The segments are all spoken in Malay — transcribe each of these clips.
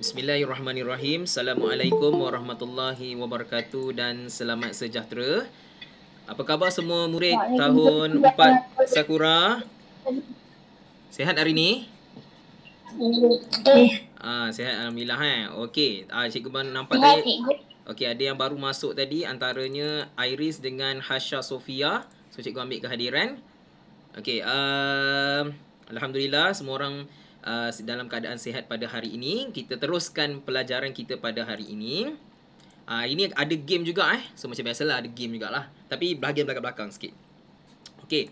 Bismillahirrahmanirrahim. Assalamualaikum warahmatullahi wabarakatuh dan selamat sejahtera. Apa khabar semua murid tahun 4 Sakura? Sehat hari ini? Eh. Ah, sehat alhamdulillah eh. Okey, ah cikgu ban nampak tadi. Okey, ada yang baru masuk tadi antaranya Iris dengan Hasha Sofia. So cikgu ambil kehadiran. Okey, uh, alhamdulillah semua orang uh, dalam keadaan sihat pada hari ini. Kita teruskan pelajaran kita pada hari ini. Uh, ini ada game juga eh. So macam biasalah ada game juga lah. Tapi bahagian belakang-belakang sikit. Okay.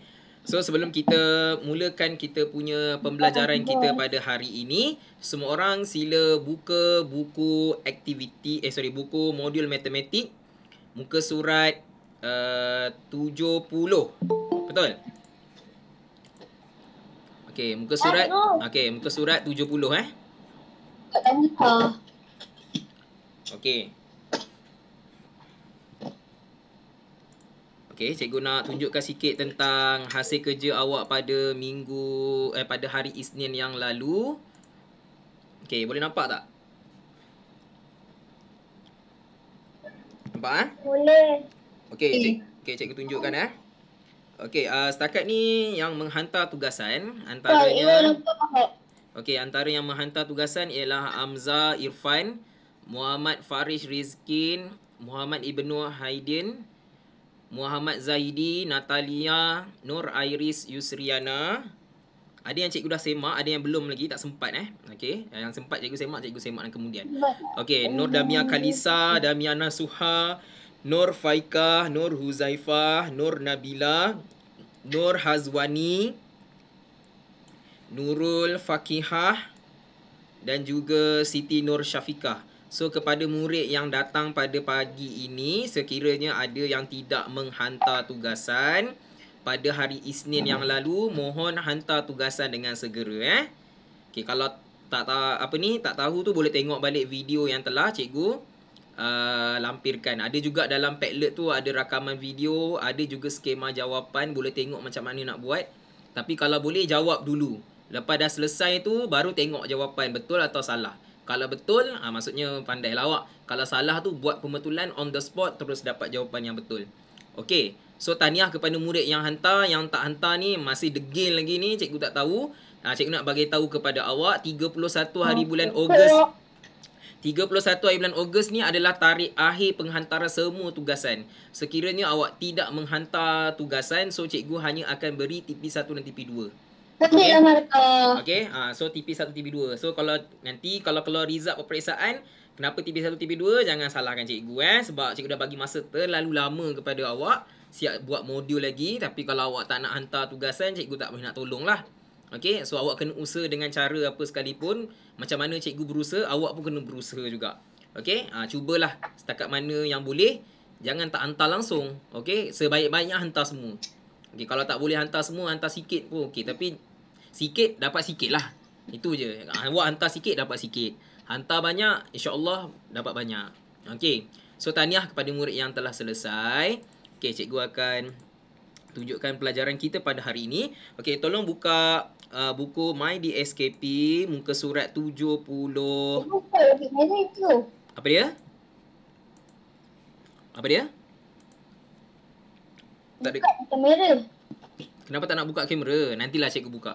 So sebelum kita mulakan kita punya pembelajaran kita pada hari ini, semua orang sila buka buku aktiviti eh sorry buku modul matematik muka surat uh, 70. Betul? Okey, muka surat. Okey, muka surat 70 eh. Tak tanya. Okey. Okey, cikgu nak tunjukkan sikit tentang hasil kerja awak pada minggu eh pada hari Isnin yang lalu. Okey, boleh nampak tak? Nampak ah? Eh? Boleh. Okey, cik, okay, cikgu tunjukkan eh. Okey, uh, setakat ni yang menghantar tugasan antaranya Okey, antara yang menghantar tugasan ialah Amza Irfan, Muhammad Farish Rizkin, Muhammad Ibnu Haidin, Muhammad Zaidi, Natalia, Nur Iris Yusriana. Ada yang cikgu dah semak, ada yang belum lagi tak sempat eh. Okey, yang sempat cikgu semak, cikgu semak dan kemudian. Okey, Nur Damia Kalisa, Damiana Suha, Nur Faikah, Nur Huzaifah, Nur Nabila, Nur Hazwani, Nurul Fakihah dan juga Siti Nur Syafiqah. So kepada murid yang datang pada pagi ini, sekiranya ada yang tidak menghantar tugasan pada hari Isnin yang lalu, mohon hantar tugasan dengan segera eh. Okey kalau tak tahu apa ni, tak tahu tu boleh tengok balik video yang telah cikgu Uh, lampirkan. Ada juga dalam Padlet tu ada rakaman video, ada juga skema jawapan, boleh tengok macam mana nak buat. Tapi kalau boleh jawab dulu. Lepas dah selesai tu baru tengok jawapan betul atau salah. Kalau betul, ha, maksudnya pandai lawak. Kalau salah tu buat pembetulan on the spot terus dapat jawapan yang betul. Okey. So tahniah kepada murid yang hantar, yang tak hantar ni masih degil lagi ni, cikgu tak tahu. Ha, cikgu nak bagi tahu kepada awak 31 hari ah, bulan Ogos. 31 hari bulan Ogos ni adalah tarikh akhir penghantaran semua tugasan. Sekiranya awak tidak menghantar tugasan, so cikgu hanya akan beri TP1 dan TP2. Okay. okay, so TP1, TP2. So kalau nanti kalau keluar result peperiksaan, kenapa TP1, TP2? Jangan salahkan cikgu eh. Sebab cikgu dah bagi masa terlalu lama kepada awak. Siap buat modul lagi. Tapi kalau awak tak nak hantar tugasan, cikgu tak boleh nak tolong lah. Okay, so awak kena usaha dengan cara apa sekalipun Macam mana cikgu berusaha, awak pun kena berusaha juga Okay, ha, cubalah setakat mana yang boleh Jangan tak hantar langsung Okay, sebaik-baiknya hantar semua Okay, kalau tak boleh hantar semua, hantar sikit pun okay Tapi sikit, dapat sikit lah Itu je, ha, awak hantar sikit, dapat sikit Hantar banyak, insyaAllah dapat banyak Okay, so tahniah kepada murid yang telah selesai Okay, cikgu akan tunjukkan pelajaran kita pada hari ini. Okey, tolong buka uh, buku My DSKP muka surat 70. Buku itu. Apa dia? Apa dia? Tak buka ada... kamera. Kenapa tak nak buka kamera? Nantilah cikgu buka.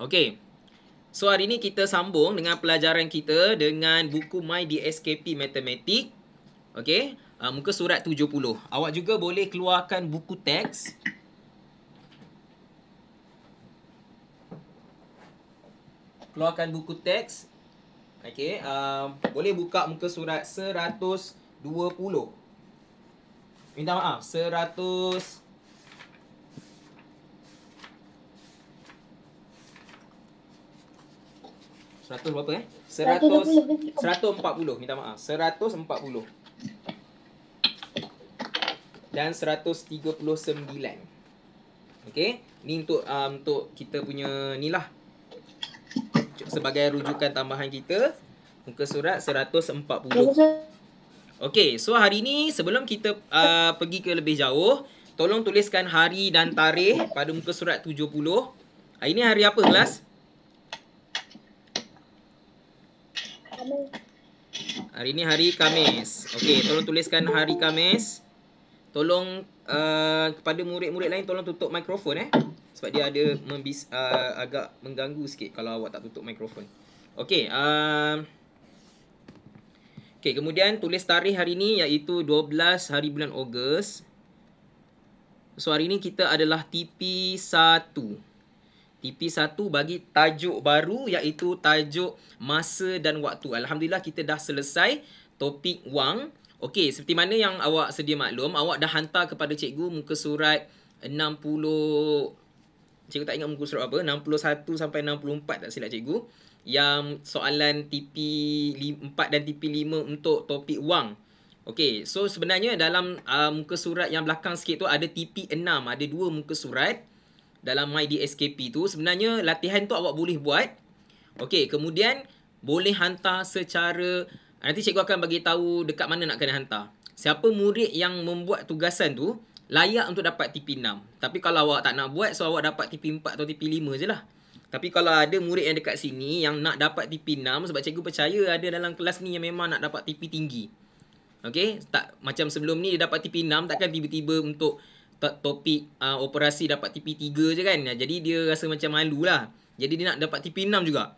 Okay. So hari ni kita sambung dengan pelajaran kita dengan buku My DSKP Matematik. Okay. Uh, muka surat 70. Awak juga boleh keluarkan buku teks. keluarkan buku teks. Okey, uh, boleh buka muka surat 120. Minta maaf, 100 100 berapa eh? 100 140 minta maaf. 140. Dan 139. Okey, ni untuk um, untuk kita punya nilah sebagai rujukan tambahan kita muka surat 140. Okey, so hari ni sebelum kita uh, pergi ke lebih jauh, tolong tuliskan hari dan tarikh pada muka surat 70. Hari ni hari apa kelas? Hari ni hari Khamis. Okey, tolong tuliskan hari Khamis. Tolong uh, kepada murid-murid lain tolong tutup mikrofon eh sebab dia ada membis, uh, agak mengganggu sikit kalau awak tak tutup mikrofon. Okey, uh, um, okay, kemudian tulis tarikh hari ini iaitu 12 hari bulan Ogos. So hari ini kita adalah TP1. TP1 bagi tajuk baru iaitu tajuk masa dan waktu. Alhamdulillah kita dah selesai topik wang. Okey, seperti mana yang awak sedia maklum, awak dah hantar kepada cikgu muka surat cikgu tak ingat muka surat apa 61 sampai 64 tak silap cikgu yang soalan TP 4 dan TP 5 untuk topik wang Okay, so sebenarnya dalam uh, muka surat yang belakang sikit tu ada TP 6, ada dua muka surat dalam MyDSKP tu. Sebenarnya latihan tu awak boleh buat. Okay, kemudian boleh hantar secara nanti cikgu akan bagi tahu dekat mana nak kena hantar. Siapa murid yang membuat tugasan tu, layak untuk dapat TP6. Tapi kalau awak tak nak buat, so awak dapat TP4 atau TP5 je lah. Tapi kalau ada murid yang dekat sini yang nak dapat TP6 sebab cikgu percaya ada dalam kelas ni yang memang nak dapat TP tinggi. okay? tak macam sebelum ni dia dapat TP6 takkan tiba-tiba untuk topik uh, operasi dapat TP3 je kan. Jadi dia rasa macam lah. Jadi dia nak dapat TP6 juga.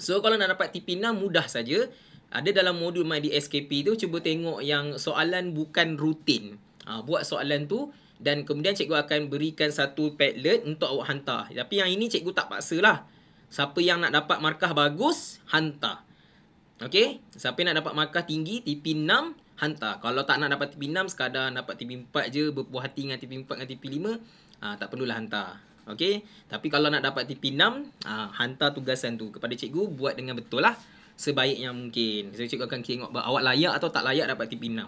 So kalau nak dapat TP6 mudah saja. Ada dalam modul MyDSKP tu cuba tengok yang soalan bukan rutin ha, buat soalan tu dan kemudian cikgu akan berikan satu padlet untuk awak hantar. Tapi yang ini cikgu tak paksa lah. Siapa yang nak dapat markah bagus, hantar. okay. Siapa nak dapat markah tinggi, TP6, hantar. Kalau tak nak dapat TP6, sekadar dapat TP4 je, berpuas hati dengan TP4 dengan TP5, ha, tak perlulah hantar. okay. Tapi kalau nak dapat TP6, ha, hantar tugasan tu kepada cikgu, buat dengan betul lah. Sebaik yang mungkin. So, cikgu akan tengok awak layak atau tak layak dapat TP6.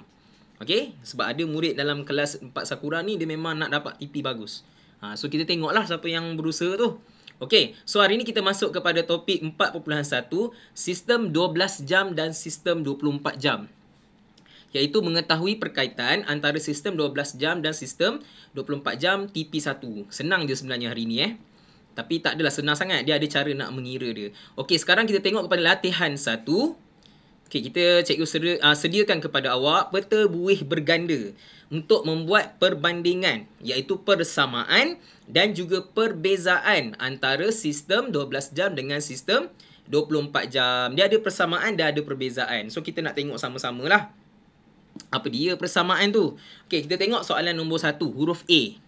Okay? Sebab ada murid dalam kelas 4 Sakura ni dia memang nak dapat TP bagus. Ha, so kita tengoklah siapa yang berusaha tu. Okay, so hari ni kita masuk kepada topik 4.1 Sistem 12 jam dan sistem 24 jam Iaitu mengetahui perkaitan antara sistem 12 jam dan sistem 24 jam TP1 Senang je sebenarnya hari ni eh Tapi tak adalah senang sangat, dia ada cara nak mengira dia Okay, sekarang kita tengok kepada latihan Okey, kita cikgu ah, sediakan kepada awak peta buih berganda untuk membuat perbandingan iaitu persamaan dan juga perbezaan antara sistem 12 jam dengan sistem 24 jam. Dia ada persamaan dan ada perbezaan. So, kita nak tengok sama-sama lah. Apa dia persamaan tu? Okay, kita tengok soalan nombor satu, huruf A.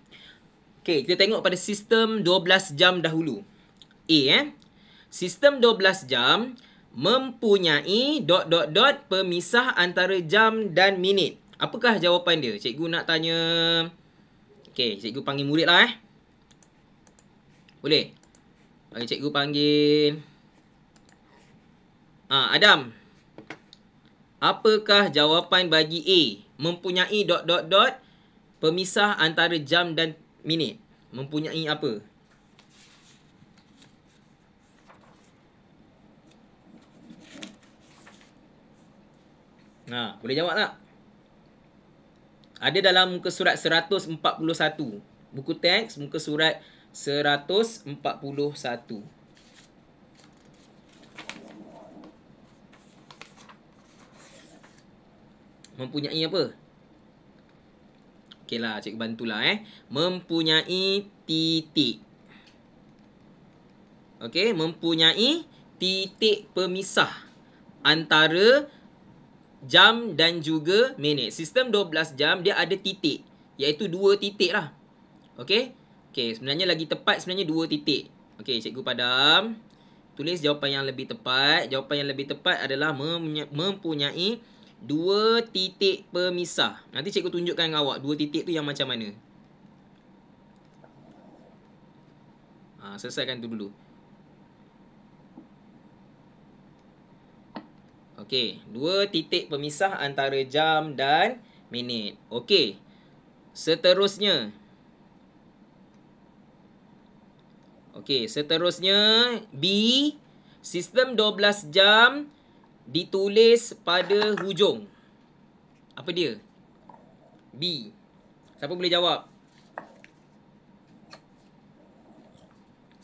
Okay, kita tengok pada sistem 12 jam dahulu. A, eh. Sistem 12 jam mempunyai dot dot dot pemisah antara jam dan minit. Apakah jawapan dia? Cikgu nak tanya. Okey, cikgu panggil murid lah eh. Boleh? Okay, cikgu panggil. Ah, Adam. Apakah jawapan bagi A? Mempunyai dot dot dot pemisah antara jam dan minit. Mempunyai apa? Ha, boleh jawab tak? Ada dalam muka surat 141. Buku teks muka surat 141. Mempunyai apa? Okeylah, cikgu bantulah eh. Mempunyai titik. Okey, mempunyai titik pemisah antara jam dan juga minit. Sistem 12 jam dia ada titik. Iaitu dua titik lah. Okay? Okay, sebenarnya lagi tepat sebenarnya dua titik. Okay, cikgu padam. Tulis jawapan yang lebih tepat. Jawapan yang lebih tepat adalah mempunyai dua titik pemisah. Nanti cikgu tunjukkan dengan awak dua titik tu yang macam mana. Ha, selesaikan tu dulu. Okey, dua titik pemisah antara jam dan minit. Okey. Seterusnya. Okey, seterusnya B sistem 12 jam ditulis pada hujung. Apa dia? B. Siapa boleh jawab?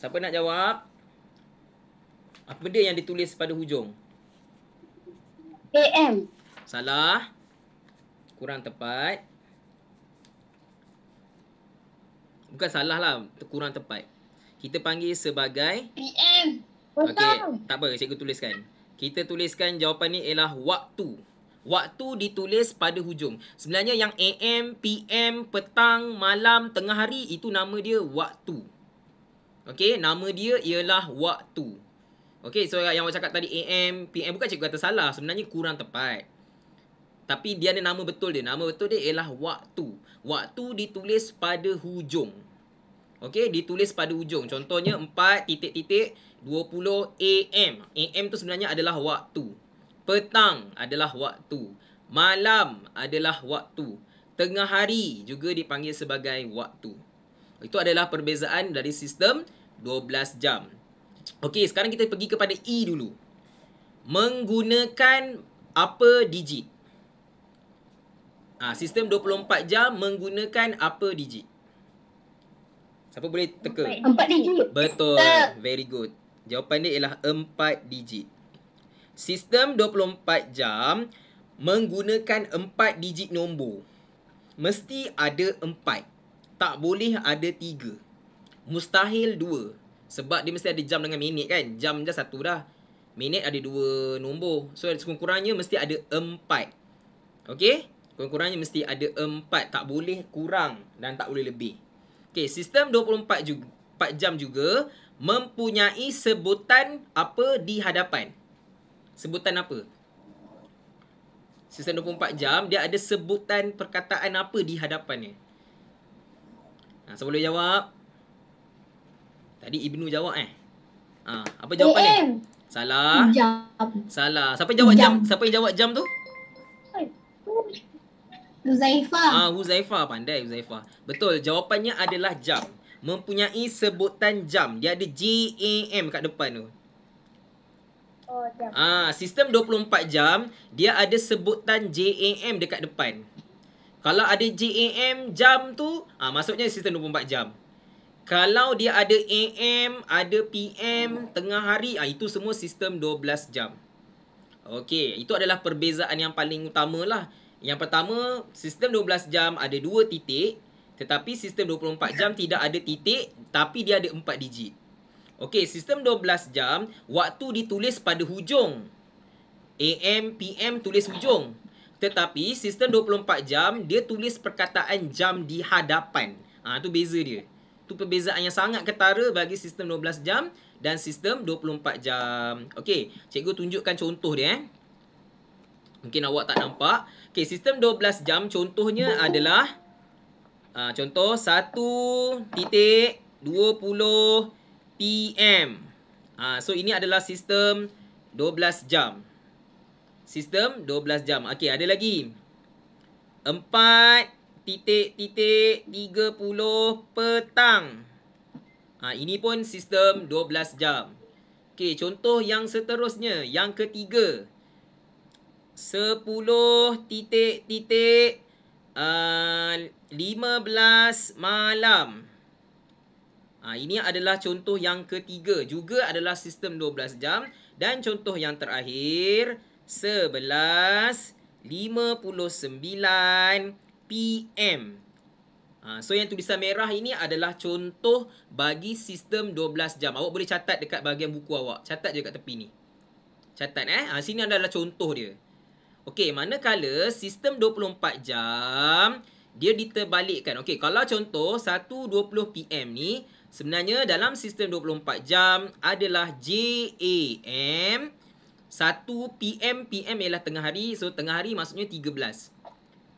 Siapa nak jawab? Apa dia yang ditulis pada hujung? AM. Salah. Kurang tepat. Bukan salah lah. Kurang tepat. Kita panggil sebagai... PM. Betul. Okay. Tak apa. Cikgu tuliskan. Kita tuliskan jawapan ni ialah waktu. Waktu ditulis pada hujung. Sebenarnya yang AM, PM, petang, malam, tengah hari itu nama dia waktu. Okey, nama dia ialah waktu. Okay, so yang awak cakap tadi AM, PM bukan cikgu kata salah. Sebenarnya kurang tepat. Tapi dia ada nama betul dia. Nama betul dia ialah waktu. Waktu ditulis pada hujung. Okay, ditulis pada hujung. Contohnya 4.20 AM. AM tu sebenarnya adalah waktu. Petang adalah waktu. Malam adalah waktu. Tengah hari juga dipanggil sebagai waktu. Itu adalah perbezaan dari sistem 12 jam. Okey, sekarang kita pergi kepada E dulu. Menggunakan apa digit? Ah, ha, sistem 24 jam menggunakan apa digit? Siapa boleh teka? Empat digit. Betul. Very good. Jawapan dia ialah empat digit. Sistem 24 jam menggunakan empat digit nombor. Mesti ada empat. Tak boleh ada tiga. Mustahil dua. Sebab dia mesti ada jam dengan minit kan Jam je satu dah Minit ada dua nombor So sekurang-kurangnya mesti ada empat Okay Sekurang-kurangnya mesti ada empat Tak boleh kurang Dan tak boleh lebih Okay sistem 24 juga, 4 jam juga Mempunyai sebutan apa di hadapan Sebutan apa Sistem 24 jam Dia ada sebutan perkataan apa di hadapannya nah, ha, Sebelum jawab Tadi Ibnu jawab eh. Ha, apa jawapan dia? Salah. Jam. Salah. Siapa jawab jam. jam? Siapa yang jawab jam tu? Huzaifah. Ah, ha, Huzaifah pandai Huzaifah. Betul, jawapannya adalah jam. Mempunyai sebutan jam. Dia ada J A M kat depan tu. Oh, ah, sistem 24 jam, dia ada sebutan JAM dekat depan. Kalau ada JAM jam tu, ah ha, maksudnya sistem 24 jam kalau dia ada AM, ada PM, tengah hari, ah itu semua sistem 12 jam. Okey, itu adalah perbezaan yang paling utama lah. Yang pertama, sistem 12 jam ada dua titik, tetapi sistem 24 jam tidak ada titik, tapi dia ada empat digit. Okey, sistem 12 jam, waktu ditulis pada hujung. AM, PM tulis hujung. Tetapi sistem 24 jam, dia tulis perkataan jam di hadapan. Ah ha, tu beza dia satu perbezaan yang sangat ketara bagi sistem 12 jam dan sistem 24 jam. Okey, cikgu tunjukkan contoh dia eh. Mungkin awak tak nampak. Okey, sistem 12 jam contohnya adalah uh, contoh 1.20 PM. Uh, so ini adalah sistem 12 jam. Sistem 12 jam. Okey, ada lagi titik titik 30 petang. Ha, ini pun sistem 12 jam. Okey, contoh yang seterusnya, yang ketiga. 10 titik titik uh, ah, 15 malam. Ha, ini adalah contoh yang ketiga. Juga adalah sistem 12 jam. Dan contoh yang terakhir, 11 59 malam. PM. Ha, so yang tulisan merah ini adalah contoh bagi sistem 12 jam. Awak boleh catat dekat bahagian buku awak. Catat je dekat tepi ni. Catat eh. Ha, sini adalah contoh dia. Okey, manakala sistem 24 jam, dia diterbalikkan. Okey, kalau contoh 1.20 PM ni, sebenarnya dalam sistem 24 jam adalah JAM. 1 PM, PM ialah tengah hari. So, tengah hari maksudnya 13.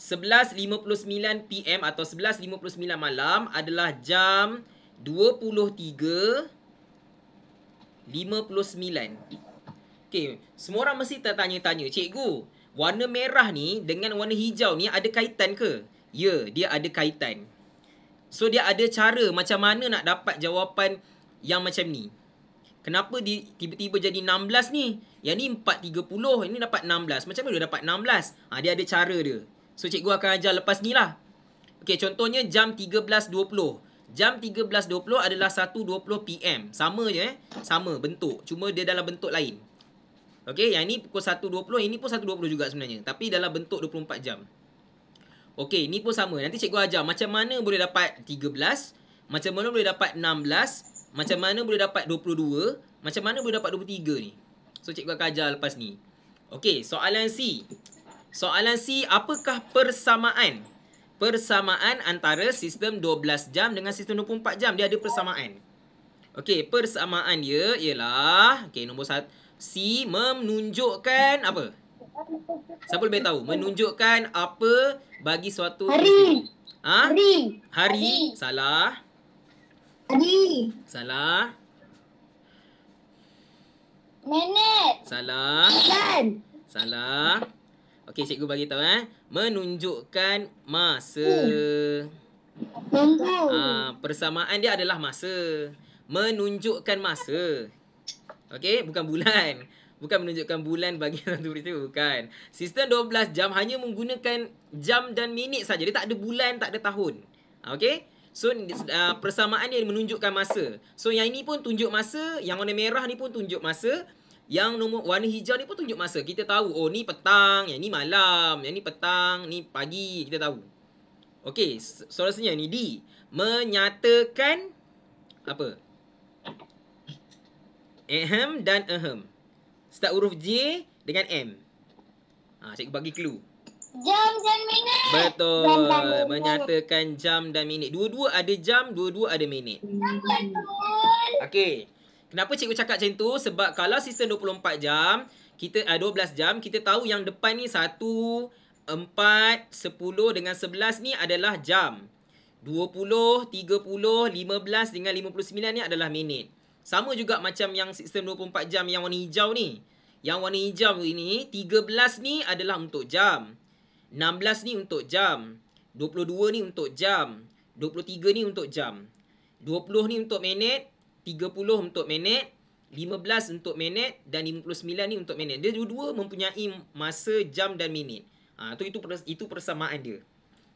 11.59 PM atau 11.59 malam adalah jam 23.59. Okey, semua orang mesti tertanya-tanya, cikgu, warna merah ni dengan warna hijau ni ada kaitan ke? Ya, dia ada kaitan. So dia ada cara macam mana nak dapat jawapan yang macam ni. Kenapa di, tiba-tiba jadi 16 ni? Yang ni 4.30, ini dapat 16. Macam mana dia dapat 16? Ha, dia ada cara dia. So cikgu akan ajar lepas ni lah Okay contohnya jam 13.20 Jam 13.20 adalah 1.20 PM Sama je eh Sama bentuk Cuma dia dalam bentuk lain Okay yang ni pukul 1.20 Ini pun 1.20 juga sebenarnya Tapi dalam bentuk 24 jam Okay ni pun sama Nanti cikgu ajar macam mana boleh dapat 13 Macam mana boleh dapat 16 Macam mana boleh dapat 22 Macam mana boleh dapat 23 ni So cikgu akan ajar lepas ni Okay soalan C Soalan C, apakah persamaan? Persamaan antara sistem 12 jam dengan sistem 24 jam. Dia ada persamaan. Okey, persamaan dia ialah... Okey, nombor satu. C, menunjukkan apa? Siapa lebih tahu? Menunjukkan apa bagi suatu... Hari. Ha? Hari. Hari. Hari. Salah. Hari. Salah. Minit. Salah. Jam. Salah. Salah. Okey, cikgu bagi tahu eh. Menunjukkan masa. Hmm. Ah, persamaan dia adalah masa. Menunjukkan masa. Okey, bukan bulan. Bukan menunjukkan bulan bagi satu peristiwa, bukan. Sistem 12 jam hanya menggunakan jam dan minit saja. Dia tak ada bulan, tak ada tahun. Okey? So, uh, persamaan dia menunjukkan masa. So, yang ini pun tunjuk masa. Yang warna merah ni pun tunjuk masa. Yang nombor warna hijau ni pun tunjuk masa. Kita tahu oh ni petang, yang ni malam, yang ni petang, ni pagi, kita tahu. Okey, seterusnya ni D. Menyatakan apa? Ehem dan ehem. Start huruf J dengan M. Ha, cikgu bagi clue. Jam dan minit. Betul. Jam dan minit. Menyatakan jam dan minit. Dua-dua ada jam, dua-dua ada minit. Jam betul. Okay. Kenapa cikgu cakap macam tu? Sebab kalau sistem 24 jam, kita ada eh, 12 jam, kita tahu yang depan ni 1, 4, 10 dengan 11 ni adalah jam. 20, 30, 15 dengan 59 ni adalah minit. Sama juga macam yang sistem 24 jam yang warna hijau ni. Yang warna hijau ini, 13 ni adalah untuk jam. 16 ni untuk jam. 22 ni untuk jam. 23 ni untuk jam. 20 ni untuk minit, 30 untuk minit, 15 untuk minit dan 59 ni untuk minit. Dia dua-dua mempunyai masa jam dan minit. Ha, tu itu itu persamaan dia.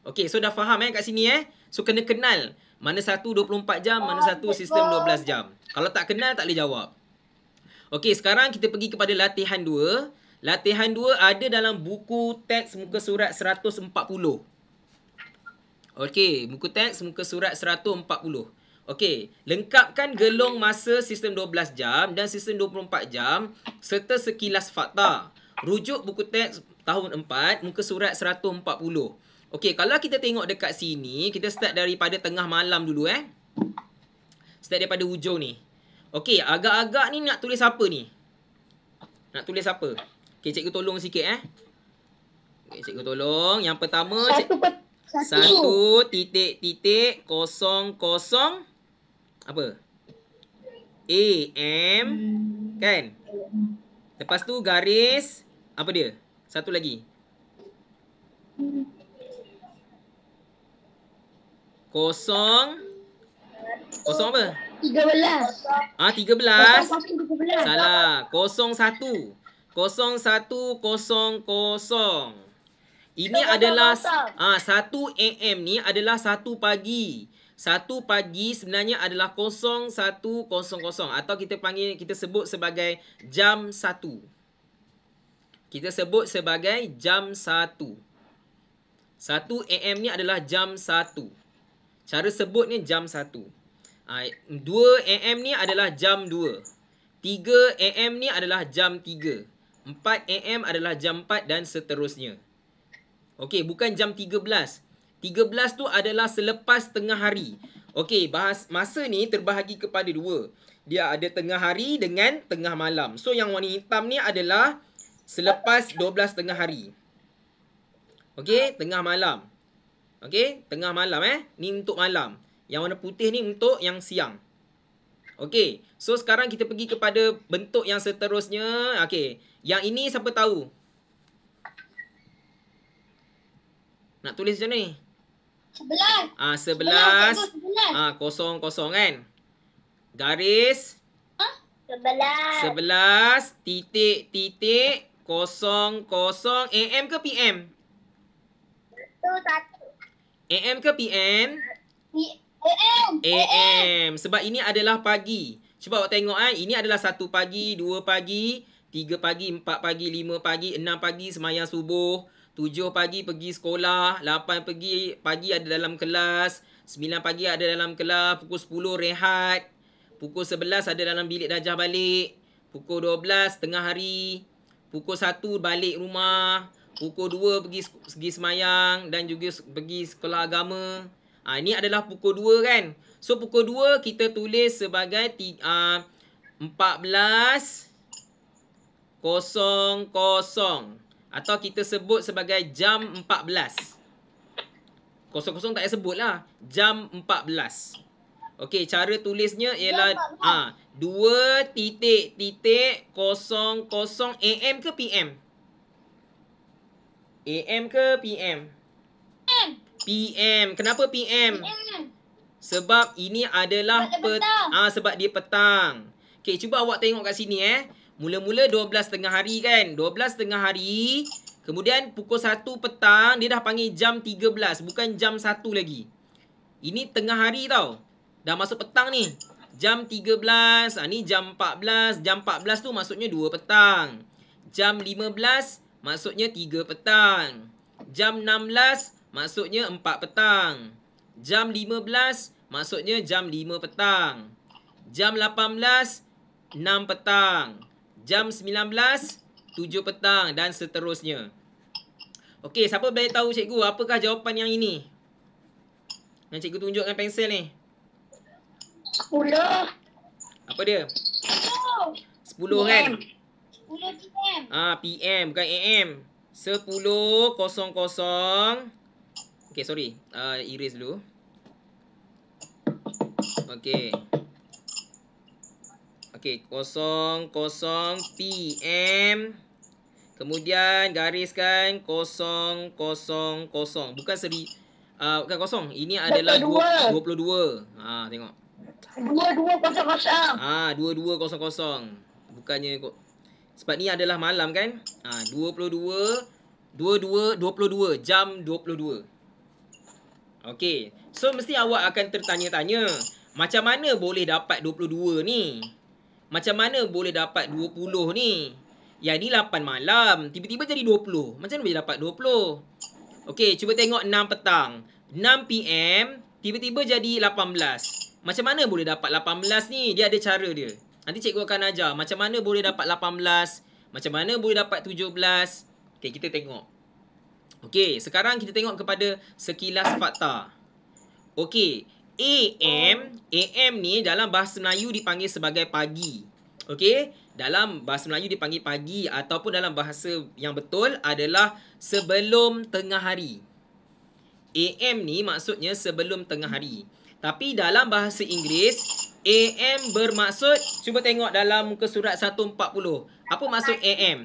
Okay, so dah faham eh kat sini eh? So kena kenal mana satu 24 jam, mana ah, satu sistem 12 jam. Kalau tak kenal tak boleh jawab. Okay, sekarang kita pergi kepada latihan dua. Latihan dua ada dalam buku teks muka surat 140. Okey, buku teks muka surat 140. Okey, lengkapkan gelung masa sistem 12 jam dan sistem 24 jam serta sekilas fakta. Rujuk buku teks tahun 4 muka surat 140. Okey, kalau kita tengok dekat sini, kita start daripada tengah malam dulu eh. Start daripada hujung ni. Okey, agak-agak ni nak tulis apa ni? Nak tulis apa? Okey, cikgu tolong sikit eh. Okey, cikgu tolong. Yang pertama, cik... satu. satu titik titik kosong kosong apa? A M kan? Lepas tu garis apa dia? Satu lagi. Kosong Kosong apa? Tiga belas. Ah tiga belas? Salah Kosong satu. Kosong satu Kosong Kosong Ini adalah Ah 1 AM ni adalah 1 pagi satu pagi sebenarnya adalah kosong kosong satu kosong atau kita panggil kita sebut sebagai jam satu. Kita sebut sebagai jam satu. Satu AM ni adalah jam satu. Cara sebut ni jam satu. Ah, dua AM ni adalah jam dua. Tiga AM ni adalah jam tiga. Empat AM adalah jam empat dan seterusnya. Okey, bukan jam tiga belas. 13 tu adalah selepas tengah hari. Okey, bahas masa ni terbahagi kepada dua. Dia ada tengah hari dengan tengah malam. So yang warna hitam ni adalah selepas 12 tengah hari. Okey, tengah malam. Okey, tengah malam eh. Ni untuk malam. Yang warna putih ni untuk yang siang. Okey. So sekarang kita pergi kepada bentuk yang seterusnya. Okey. Yang ini siapa tahu? Nak tulis macam ni? Sebelas. Ah, sebelas. Ah, kosong kosong kan? Garis. sebelas. Sebelas. Titik titik. Kosong kosong. AM ke PM? AM ke PM? AM. Sebab ini adalah pagi. Cuba awak tengok kan. Ini adalah satu pagi, dua pagi, tiga pagi, empat pagi, lima pagi, enam pagi, semayang subuh. 7 pagi pergi sekolah, 8 pergi pagi ada dalam kelas, 9 pagi ada dalam kelas, pukul 10 rehat, pukul 11 ada dalam bilik dajah balik, pukul 12 tengah hari, pukul 1 balik rumah, pukul 2 pergi pergi semayang dan juga pergi sekolah agama. Ha, ini adalah pukul 2 kan? So pukul 2 kita tulis sebagai t- uh, 14 kosong kosong. Atau kita sebut sebagai jam 14 Kosong-kosong tak payah sebut lah Jam 14 Okey, cara tulisnya ialah ha, ah, 2 titik titik kosong kosong AM ke PM? AM ke PM? PM PM Kenapa PM? PM Sebab ini adalah pet- petang. Ah, ha, sebab dia petang. Okey, cuba awak tengok kat sini eh. Mula-mula 12 tengah hari kan 12 tengah hari Kemudian pukul 1 petang Dia dah panggil jam 13 Bukan jam 1 lagi Ini tengah hari tau Dah masuk petang ni Jam 13 ha, ah, Ni jam 14 Jam 14 tu maksudnya 2 petang Jam 15 Maksudnya 3 petang Jam 16 Maksudnya 4 petang Jam 15 Maksudnya jam 5 petang Jam 18 6 petang jam 19, 7 petang dan seterusnya. Okey, siapa boleh tahu cikgu apakah jawapan yang ini? Yang cikgu tunjukkan pensel ni. 10. Apa dia? 10. 10 PM. kan? 10 PM. Ah, PM bukan AM. 10.00. Okey, sorry. Uh, erase dulu. Okey. Okey, kosong, kosong, PM. Kemudian gariskan kosong, kosong, kosong. Bukan seri, uh, bukan kosong. Ini adalah 22. Ha, tengok. 2200. Ah, ha, 2200. Bukannya kok. Sebab ni adalah malam kan? Ha, 22 22 22 jam 22. Okey. So mesti awak akan tertanya-tanya, macam mana boleh dapat 22 ni? Macam mana boleh dapat 20 ni? Yang ni 8 malam. Tiba-tiba jadi 20. Macam mana boleh dapat 20? Okey, cuba tengok 6 petang. 6 PM, tiba-tiba jadi 18. Macam mana boleh dapat 18 ni? Dia ada cara dia. Nanti cikgu akan ajar. Macam mana boleh dapat 18? Macam mana boleh dapat 17? Okey, kita tengok. Okey, sekarang kita tengok kepada sekilas fakta. Okey, AM, oh. AM ni dalam bahasa Melayu dipanggil sebagai pagi. okay? Dalam bahasa Melayu dipanggil pagi ataupun dalam bahasa yang betul adalah sebelum tengah hari. AM ni maksudnya sebelum tengah hari. Tapi dalam bahasa Inggeris, AM bermaksud cuba tengok dalam muka surat 140. Apa maksud AM?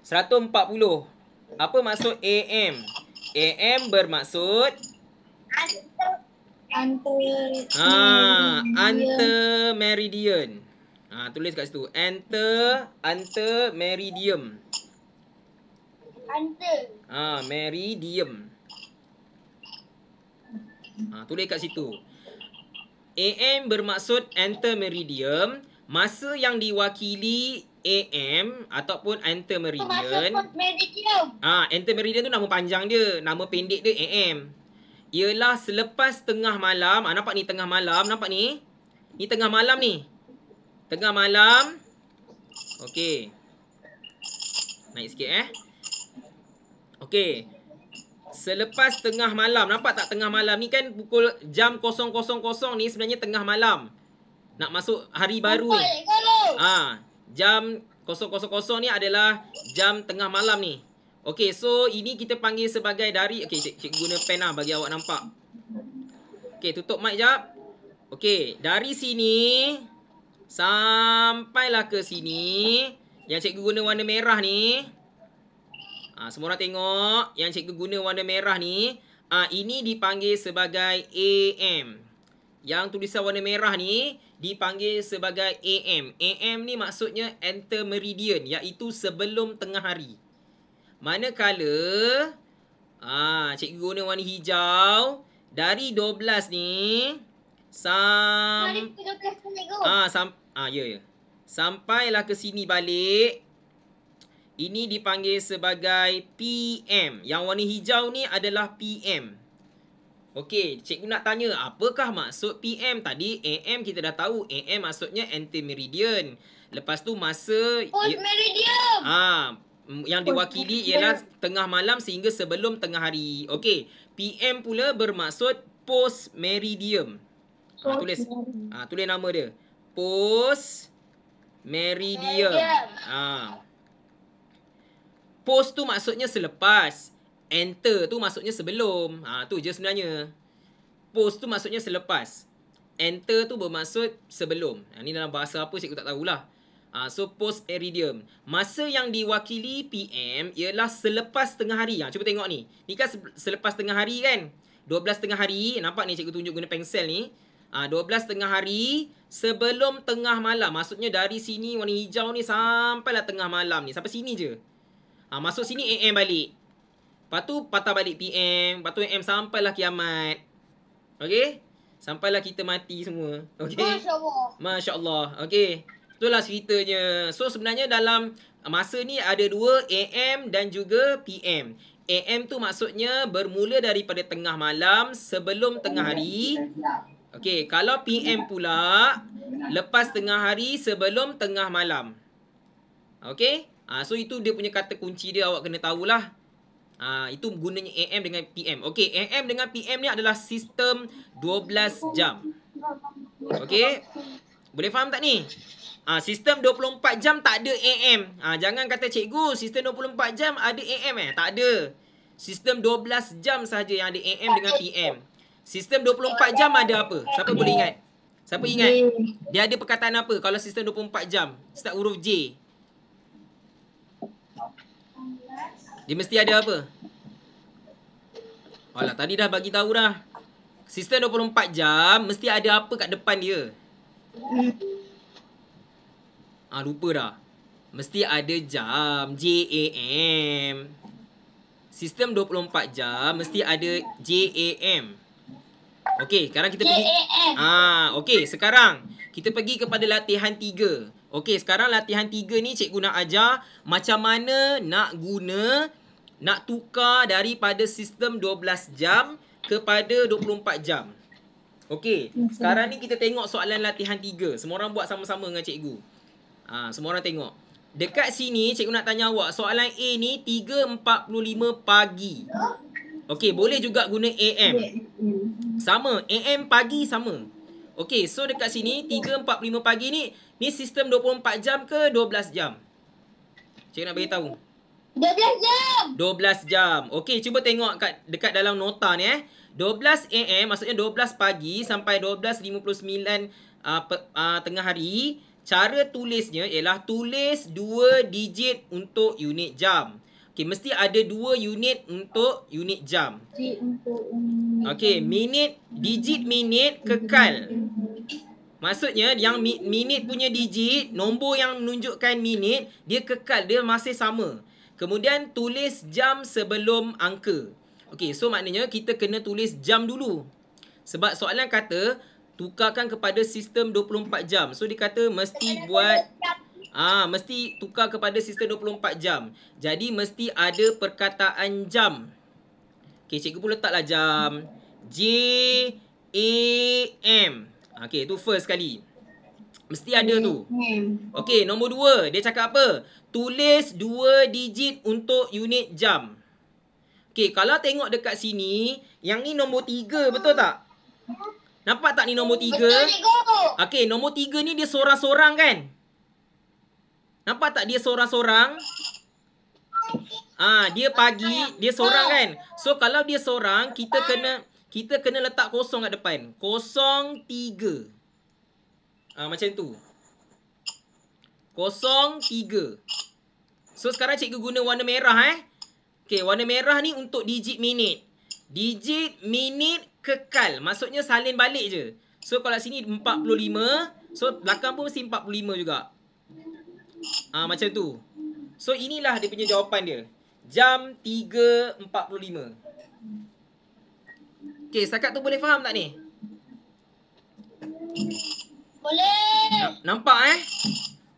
140. Apa maksud AM? AM bermaksud Anter. Ah, anter meridian. Ah, tulis kat situ. Enter, anter meridian. Anter. Ah, meridian. Ah, tulis kat situ. AM bermaksud enter meridian. masa yang diwakili AM ataupun enter meridian. Masa Oh, meridian. Ah, enter meridian tu nama panjang dia, nama pendek dia AM ialah selepas tengah malam. Ha, nampak ni tengah malam? Nampak ni? Ni tengah malam ni. Tengah malam. Okey. Naik sikit eh. Okey. Selepas tengah malam. Nampak tak tengah malam ni kan pukul jam 00.00 ni sebenarnya tengah malam. Nak masuk hari baru ni. Ha, jam 00.00 ni adalah jam tengah malam ni. Okay, so ini kita panggil sebagai dari okay, cik, cik guna pen lah bagi awak nampak Okay, tutup mic jap Okey, dari sini Sampailah ke sini Yang cikgu guna warna merah ni ha, Semua orang tengok Yang cikgu guna warna merah ni ha, Ini dipanggil sebagai AM Yang tulisan warna merah ni Dipanggil sebagai AM AM ni maksudnya Enter Meridian Iaitu sebelum tengah hari Manakala ah cikgu guna warna hijau dari 12 ni sam Ah sam ah ya ya. Sampailah ke sini balik. Ini dipanggil sebagai PM. Yang warna hijau ni adalah PM. Okey, cikgu nak tanya, apakah maksud PM tadi? AM kita dah tahu, AM maksudnya anti meridian. Lepas tu masa Post ya- meridian. Ah, yang diwakili ialah tengah malam sehingga sebelum tengah hari. Okey. PM pula bermaksud post meridium. Ha, ah, tulis. Ha, tulis nama dia. Post meridium. Ha. Ah. Post tu maksudnya selepas. Enter tu maksudnya sebelum. Ha, tu je sebenarnya. Post tu maksudnya selepas. Enter tu bermaksud sebelum. Ini dalam bahasa apa cikgu tak tahulah. Uh, so post iridium. Masa yang diwakili PM ialah selepas tengah hari. Ha, cuba tengok ni. Ni kan selepas tengah hari kan? 12 tengah hari. Nampak ni cikgu tunjuk guna pensel ni. Uh, ah, 12 tengah hari sebelum tengah malam. Maksudnya dari sini warna hijau ni sampailah tengah malam ni. Sampai sini je. Ha, masuk sini AM balik. Lepas tu patah balik PM. Lepas tu AM sampailah kiamat. Okay? Sampailah kita mati semua. Okay? Masya Allah. Masya Allah. Okay? Itulah ceritanya. So sebenarnya dalam masa ni ada dua AM dan juga PM. AM tu maksudnya bermula daripada tengah malam sebelum tengah hari. Okey, kalau PM pula lepas tengah hari sebelum tengah malam. Okey? Ha, so itu dia punya kata kunci dia awak kena tahulah. Ha, itu gunanya AM dengan PM. Okey, AM dengan PM ni adalah sistem 12 jam. Okey? Boleh faham tak ni? Ha, sistem 24 jam tak ada AM. Ha, ah, jangan kata cikgu sistem 24 jam ada AM eh. Tak ada. Sistem 12 jam saja yang ada AM dengan PM. Sistem 24 jam ada apa? Siapa boleh ingat? Siapa ingat? Dia ada perkataan apa kalau sistem 24 jam? Start huruf J. Dia mesti ada apa? Alah, tadi dah bagi tahu dah. Sistem 24 jam mesti ada apa kat depan dia? Ah, lupa dah. Mesti ada jam. J-A-M. Sistem 24 jam, mesti ada J-A-M. Okey, sekarang kita pergi... j Ah, Okey, sekarang kita pergi kepada latihan tiga. Okey, sekarang latihan tiga ni cikgu nak ajar macam mana nak guna, nak tukar daripada sistem 12 jam kepada 24 jam. Okey, hmm, sekarang ni kita tengok soalan latihan tiga. Semua orang buat sama-sama dengan cikgu. Ha, semua orang tengok. Dekat sini cikgu nak tanya awak, soalan A ni 3.45 pagi. Okey, boleh juga guna AM. Sama, AM pagi sama. Okey, so dekat sini 3.45 pagi ni ni sistem 24 jam ke 12 jam? Cikgu nak beritahu. tahu. 12 jam. 12 jam. Okey, cuba tengok kat, dekat dalam nota ni eh. 12 AM maksudnya 12 pagi sampai 12.59 uh, uh, tengah hari. Cara tulisnya ialah tulis 2 digit untuk unit jam. Okey, mesti ada 2 unit untuk unit jam. Okey, minit, digit minit kekal. Maksudnya yang minit punya digit, nombor yang menunjukkan minit, dia kekal, dia masih sama. Kemudian tulis jam sebelum angka. Okey, so maknanya kita kena tulis jam dulu. Sebab soalan kata tukarkan kepada sistem 24 jam. So dia kata mesti buat ah mesti tukar kepada sistem 24 jam. Jadi mesti ada perkataan jam. Okey, cikgu pun letaklah jam. J A M. Ah, okey, tu first kali. Mesti ada tu. Okey, nombor dua. Dia cakap apa? Tulis dua digit untuk unit jam. Okey, kalau tengok dekat sini, yang ni nombor tiga, betul tak? Nampak tak ni nombor tiga? Okey, nombor tiga ni dia sorang-sorang kan? Nampak tak dia sorang-sorang? Ah, dia pagi, dia sorang kan? So, kalau dia sorang, kita kena kita kena letak kosong kat depan. Kosong tiga. Kosong tiga. Ah ha, macam tu. 03. So sekarang cikgu guna warna merah eh. Okey, warna merah ni untuk digit minit. Digit minit kekal. Maksudnya salin balik je. So kalau sini 45, so belakang pun mesti 45 juga. Ah ha, macam tu. So inilah dia punya jawapan dia. Jam 3.45. okay setakat tu boleh faham tak ni? Boleh. Nampak eh?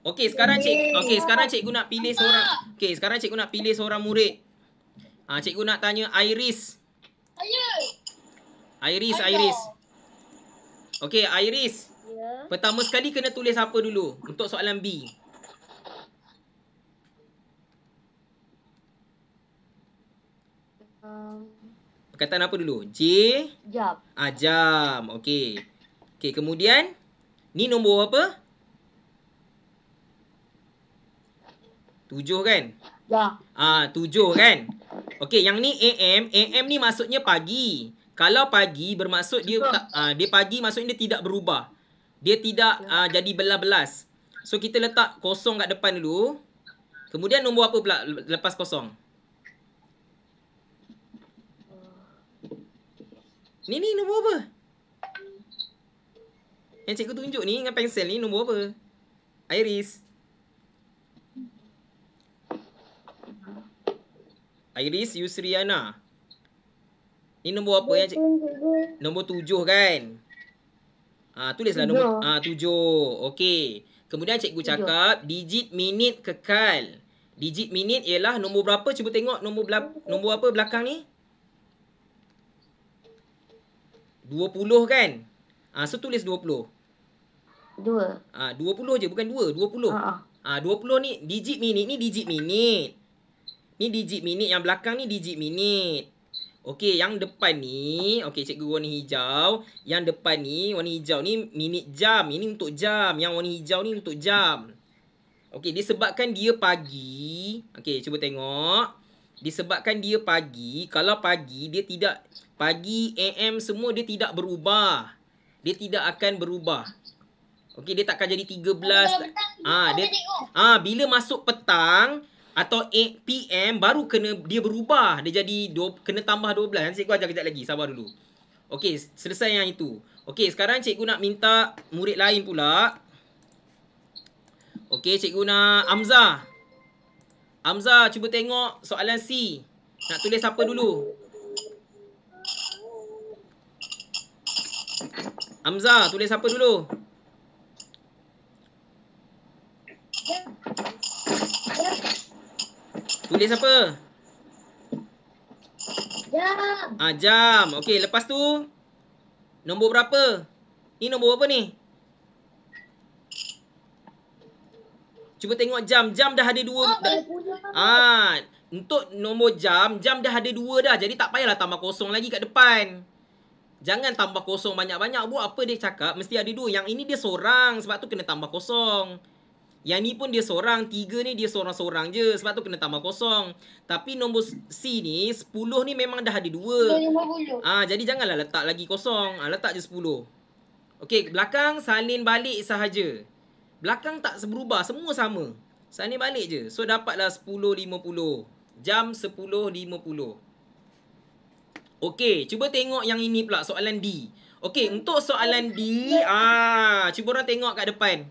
Okey, sekarang cik Okey, sekarang cikgu nak pilih Nampak. seorang. Okey, sekarang cikgu nak pilih seorang murid. Ah, ha, cikgu nak tanya Iris. Saya. Iris, Ayo. Iris. Okey, Iris. Ya. Pertama sekali kena tulis apa dulu untuk soalan B? Um, Perkataan apa dulu? J. Jam. Ah, jam. Okey. Okey, kemudian? Ni nombor apa? Tujuh kan? Ya. Ah, tujuh kan? Okey, yang ni AM. AM ni maksudnya pagi. Kalau pagi bermaksud dia aa, ha, dia pagi maksudnya dia tidak berubah. Dia tidak ya. aa, ha, jadi belas-belas. So kita letak kosong kat depan dulu. Kemudian nombor apa pula lepas kosong? Ni ni nombor apa? Yang cikgu tunjuk ni dengan pensel ni nombor apa? Iris. Iris Yusriana. Ini nombor apa yang cikgu? Nombor tujuh kan? Ah ha, tulislah nombor ah ha, tujuh. Okey. Kemudian cikgu cakap digit minit kekal. Digit minit ialah nombor berapa? Cuba tengok nombor belak nombor apa belakang ni? 20 kan? Ah ha, so tulis 20. Dua. Ah, dua puluh je. Bukan dua. Dua puluh. Ah, ah. ah, dua puluh ni digit minit. Ni digit minit. Ni digit minit. Yang belakang ni digit minit. Okey, yang depan ni. Okey, cikgu warna hijau. Yang depan ni, warna hijau ni minit jam. Ini untuk jam. Yang warna hijau ni untuk jam. Okey, disebabkan dia pagi. Okey, cuba tengok. Disebabkan dia pagi. Kalau pagi, dia tidak... Pagi, AM semua dia tidak berubah. Dia tidak akan berubah. Okey, dia takkan jadi 13. Ah, dia oh. ah bila masuk petang atau 8 PM baru kena dia berubah. Dia jadi do, kena tambah 12. Nanti cikgu ajar kejap lagi. Sabar dulu. Okey, selesai yang itu. Okey, sekarang cikgu nak minta murid lain pula. Okey, cikgu nak Amza. Amza, cuba tengok soalan C. Nak tulis apa dulu? Amza, tulis apa dulu? Amza. dia siapa? Jam. Ah, jam. Okey, lepas tu nombor berapa? Ini nombor apa ni? Cuba tengok jam. Jam dah ada dua. Oh, dah, ah, untuk nombor jam, jam dah ada dua dah. Jadi tak payahlah tambah kosong lagi kat depan. Jangan tambah kosong banyak-banyak. Buat apa dia cakap, mesti ada dua. Yang ini dia seorang. Sebab tu kena tambah kosong. Yang ni pun dia seorang, tiga ni dia seorang-seorang je sebab tu kena tambah kosong. Tapi nombor C ni sepuluh ni memang dah ada dua. Ah jadi janganlah letak lagi kosong. Ah letak je sepuluh. Okay, belakang salin balik sahaja. Belakang tak berubah, semua sama. Salin balik je. So dapatlah sepuluh lima puluh. Jam sepuluh lima puluh. Okay, cuba tengok yang ini pula soalan D. Okay, untuk soalan D, ah cuba orang tengok kat depan.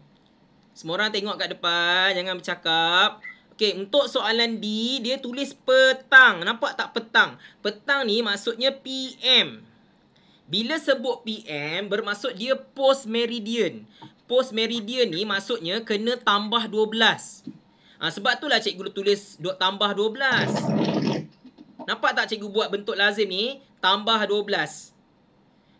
Semua orang tengok kat depan, jangan bercakap. Okay, untuk soalan D, dia tulis petang. Nampak tak petang? Petang ni maksudnya PM. Bila sebut PM, bermaksud dia post meridian. Post meridian ni maksudnya kena tambah 12. Ha, sebab itulah cikgu tulis tambah 12. Nampak tak cikgu buat bentuk lazim ni? Tambah 12.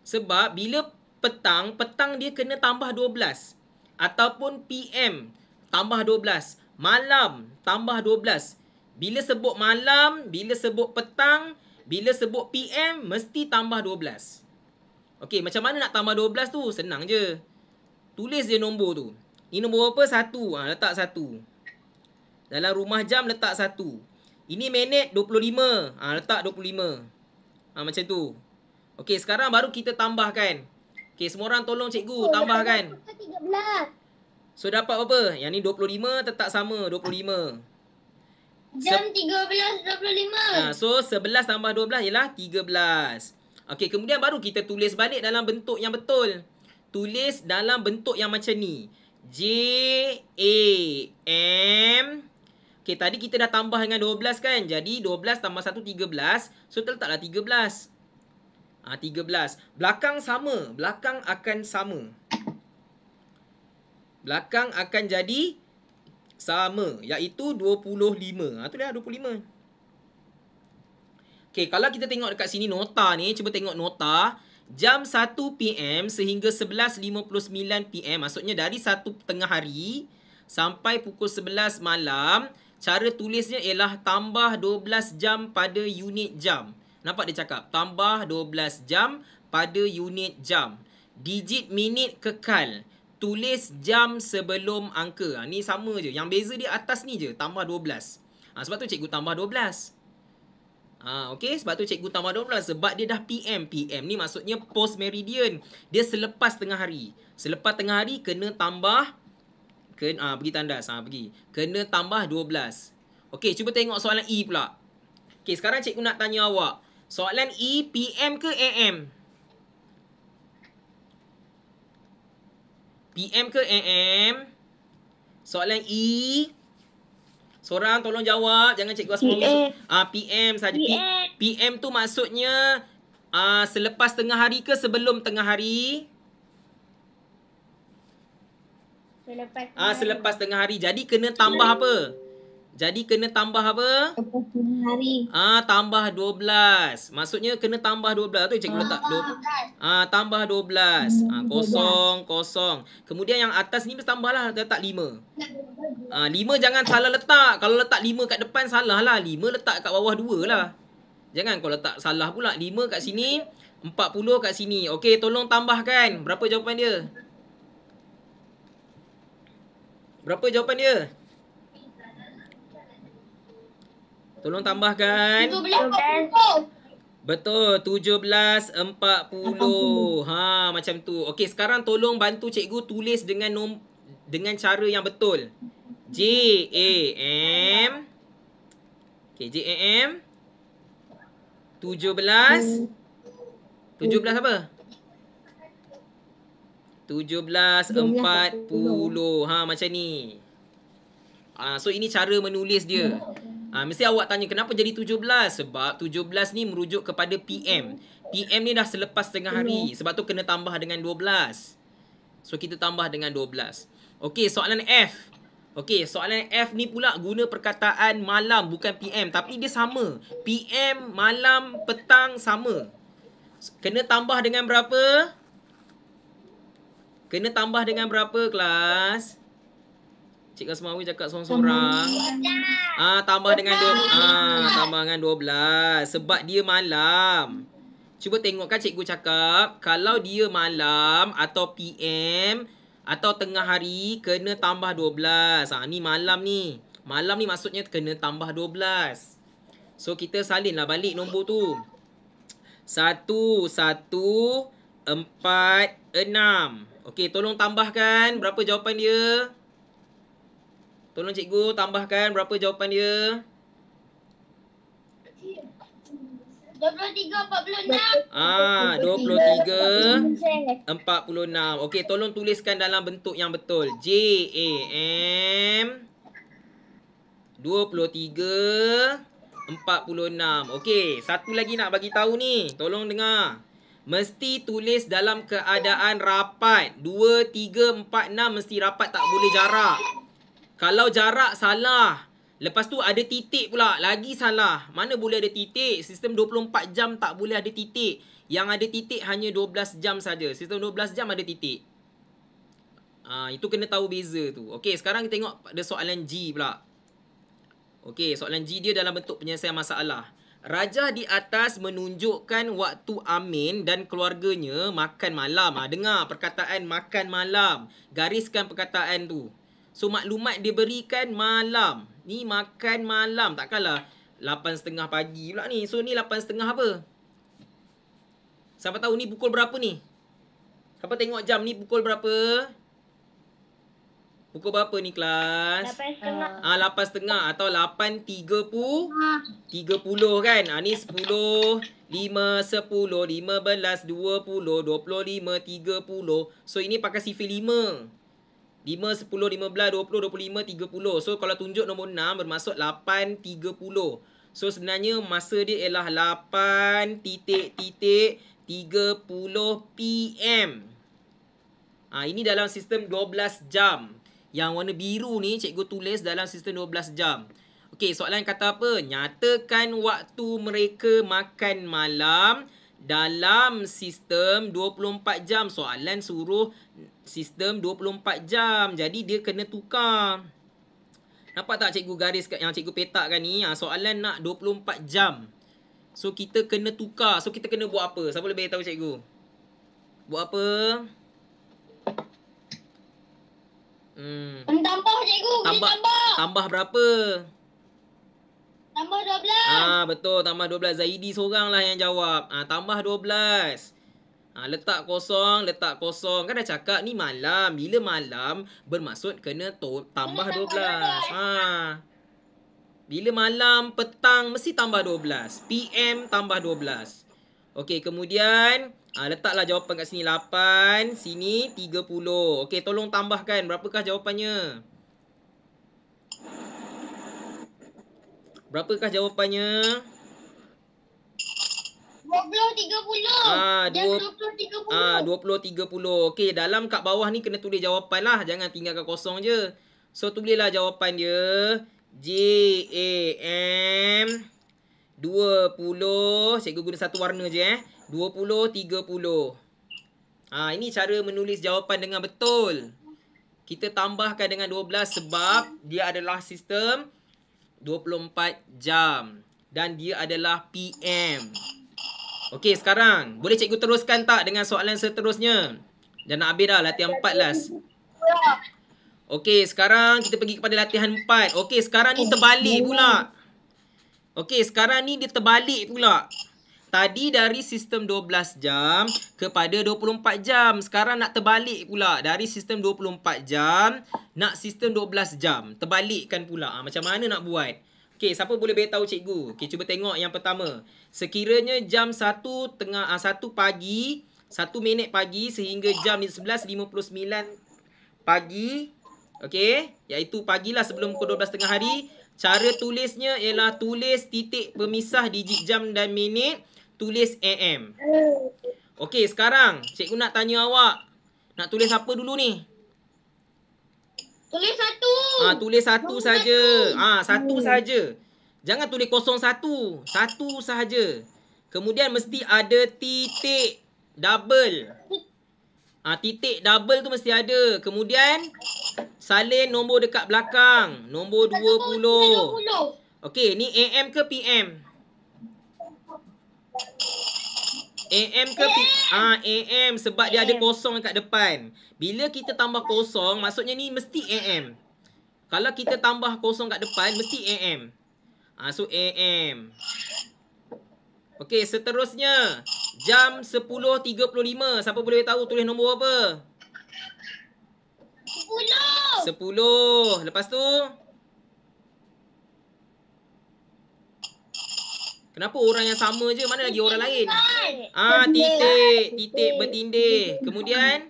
Sebab bila petang, petang dia kena tambah 12 ataupun PM tambah 12, malam tambah 12. Bila sebut malam, bila sebut petang, bila sebut PM mesti tambah 12. Okey, macam mana nak tambah 12 tu? Senang je. Tulis je nombor tu. Ini nombor apa? Satu. Ha, letak satu. Dalam rumah jam letak satu. Ini minit 25. Ha, letak 25. Ha, macam tu. Okey, sekarang baru kita tambahkan. Okay semua orang tolong cikgu oh, tambahkan. So dapat apa? Yang ni 25 tetap sama 25. Jam 13.25. Ha, ah, so 11 tambah 12 ialah 13. Okay kemudian baru kita tulis balik dalam bentuk yang betul. Tulis dalam bentuk yang macam ni. J A M Okay tadi kita dah tambah dengan 12 kan? Jadi 12 tambah 1 13. So letaklah 13. Ah 13. Belakang sama, belakang akan sama. Belakang akan jadi sama iaitu 25. Ah tu dah 25. Okey, kalau kita tengok dekat sini nota ni, cuba tengok nota jam 1 PM sehingga 11.59 PM. Maksudnya dari 1 tengah hari sampai pukul 11 malam, cara tulisnya ialah tambah 12 jam pada unit jam. Nampak dia cakap tambah 12 jam pada unit jam. Digit minit kekal. Tulis jam sebelum angka. Ha, ni sama je. Yang beza dia atas ni je. Tambah 12. Ha, sebab tu cikgu tambah 12. Ha, okay, sebab tu cikgu tambah 12. Sebab dia dah PM. PM ni maksudnya post meridian. Dia selepas tengah hari. Selepas tengah hari kena tambah. Kena, ha, pergi tandas. Ha, pergi. Kena tambah 12. Okay, cuba tengok soalan E pula. Okay, sekarang cikgu nak tanya awak. Soalan E, PM ke AM? PM ke AM? Soalan E. Sorang tolong jawab. Jangan cikgu asma. PM. Ah, PM saja. PM. PM tu maksudnya ah, selepas tengah hari ke sebelum tengah hari? Selepas ah, tengah, ah, selepas tengah hari. Jadi kena tambah apa? Jadi kena tambah apa? 25 hari. Ah ha, tambah 12. Maksudnya kena tambah 12 tu cikgu letak 12. Ah, ah tambah 12. Ah ha, kosong kosong. Kemudian yang atas ni mesti tambahlah letak 5. Ah ha, 5 jangan salah letak. Kalau letak 5 kat depan salah lah. 5 letak kat bawah 2 lah. Jangan kau letak salah pula. 5 kat sini, 40 kat sini. Okey, tolong tambahkan. Berapa jawapan dia? Berapa jawapan dia? Tolong tambahkan. 17.40. Betul, puluh. Ha, macam tu. Okey, sekarang tolong bantu cikgu tulis dengan nom dengan cara yang betul. J A M Okey, J A M Tujuh belas. Tujuh belas apa? Tujuh belas empat puluh. Ha, macam ni. Ah, ha, so ini cara menulis dia. Ha, mesti awak tanya kenapa jadi 17? Sebab 17 ni merujuk kepada PM. PM ni dah selepas tengah hari. Hmm. Sebab tu kena tambah dengan 12. So kita tambah dengan 12. Okey, soalan F. Okey, soalan F ni pula guna perkataan malam bukan PM tapi dia sama. PM, malam, petang sama. Kena tambah dengan berapa? Kena tambah dengan berapa kelas? Cik Kasmawi cakap seorang-seorang. Ah tambah dengan dua ah tambah dengan 12 sebab dia malam. Cuba tengokkan cikgu cakap kalau dia malam atau PM atau tengah hari kena tambah 12. Ah ni malam ni. Malam ni maksudnya kena tambah 12. So kita salinlah balik nombor tu. 1 1 4 6. Okey, tolong tambahkan berapa jawapan dia? Tolong cikgu tambahkan berapa jawapan dia. 23, 46. Ah, 23, 46. Okey, tolong tuliskan dalam bentuk yang betul. J, A, M. 23, 46. Okey, satu lagi nak bagi tahu ni. Tolong dengar. Mesti tulis dalam keadaan rapat. 2, 3, 4, 6 mesti rapat tak boleh jarak. Kalau jarak salah. Lepas tu ada titik pula. Lagi salah. Mana boleh ada titik? Sistem 24 jam tak boleh ada titik. Yang ada titik hanya 12 jam saja. Sistem 12 jam ada titik. Ha, itu kena tahu beza tu. Okey, sekarang kita tengok ada soalan G pula. Okey, soalan G dia dalam bentuk penyelesaian masalah. Raja di atas menunjukkan waktu Amin dan keluarganya makan malam. Ha, dengar perkataan makan malam. Gariskan perkataan tu. So maklumat dia berikan malam. Ni makan malam. Takkanlah 8.30 pagi pula ni. So ni 8.30 apa? Siapa tahu ni pukul berapa ni? Siapa tengok jam ni pukul berapa? Pukul berapa ni kelas? 8.30. Ah uh, 8.30 atau 8.30 ah. puluh kan? Ah ni 10, 5, 10, 15, 20, 25, 30. So ini pakai sifir 5, 10, 15, 20, 25, 30. So kalau tunjuk nombor 6 bermaksud 8, 30. So sebenarnya masa dia ialah 8, titik, titik, 30 PM. Ha, ini dalam sistem 12 jam. Yang warna biru ni cikgu tulis dalam sistem 12 jam. Okey, soalan kata apa? Nyatakan waktu mereka makan malam dalam sistem 24 jam. Soalan suruh sistem 24 jam. Jadi dia kena tukar. Nampak tak cikgu garis yang cikgu kan ni? Ah, soalan nak 24 jam. So kita kena tukar. So kita kena buat apa? Siapa lebih tahu cikgu? Buat apa? Hmm. Tambah cikgu. Boleh tambah. tambah. Tambah berapa? Tambah 12. Ah, betul. Tambah 12. Zaidi seorang lah yang jawab. Ah, tambah 12. 12. Ha, letak kosong, letak kosong. Kan dah cakap ni malam. Bila malam, bermaksud kena to- tambah belas. Ha. Bila malam, petang, mesti tambah dua belas. PM, tambah dua belas. Okey, kemudian... Ha, letaklah jawapan kat sini 8 Sini 30 Okey tolong tambahkan Berapakah jawapannya Berapakah jawapannya 20 30. Ah 20 30. Ah, Okey, dalam kat bawah ni kena tulis jawapan lah. Jangan tinggalkan kosong je. So tulislah jawapan dia. J A M 20. Cikgu guna satu warna je eh. 20 30. Ah ini cara menulis jawapan dengan betul. Kita tambahkan dengan 12 sebab dia adalah sistem 24 jam dan dia adalah PM. Okey, sekarang boleh cikgu teruskan tak dengan soalan seterusnya? dan nak habis dah latihan 4 last. Okey, sekarang kita pergi kepada latihan 4. Okey, sekarang ni terbalik pula. Okey, sekarang ni dia terbalik pula. Tadi dari sistem 12 jam kepada 24 jam. Sekarang nak terbalik pula. Dari sistem 24 jam nak sistem 12 jam. Terbalikkan pula. Ha, macam mana nak buat? Okay, siapa boleh beritahu cikgu? Okey, cuba tengok yang pertama. Sekiranya jam 1 tengah uh, ah, 1 pagi, 1 minit pagi sehingga jam 11.59 pagi. Okey, iaitu pagilah sebelum pukul 12 tengah hari. Cara tulisnya ialah tulis titik pemisah digit jam dan minit, tulis AM. Okay, sekarang cikgu nak tanya awak. Nak tulis apa dulu ni? Tulis satu. Ah, tulis satu saja. Ah, satu hmm. saja. Jangan tulis kosong satu. Satu saja. Kemudian mesti ada titik double. Ah, titik double tu mesti ada. Kemudian salin nombor dekat belakang. Nombor dua puluh. Okey, ni AM ke PM? AM ke P? Ah, AM sebab AM. dia ada kosong kat depan. Bila kita tambah kosong, maksudnya ni mesti AM. Kalau kita tambah kosong kat depan, mesti AM. Ah, so AM. Okey, seterusnya. Jam 10.35. Siapa boleh tahu tulis nombor apa? 10. 10. Lepas tu? Kenapa orang yang sama je? Mana lagi orang lain? Ah, titik. Titik bertindih. Kemudian?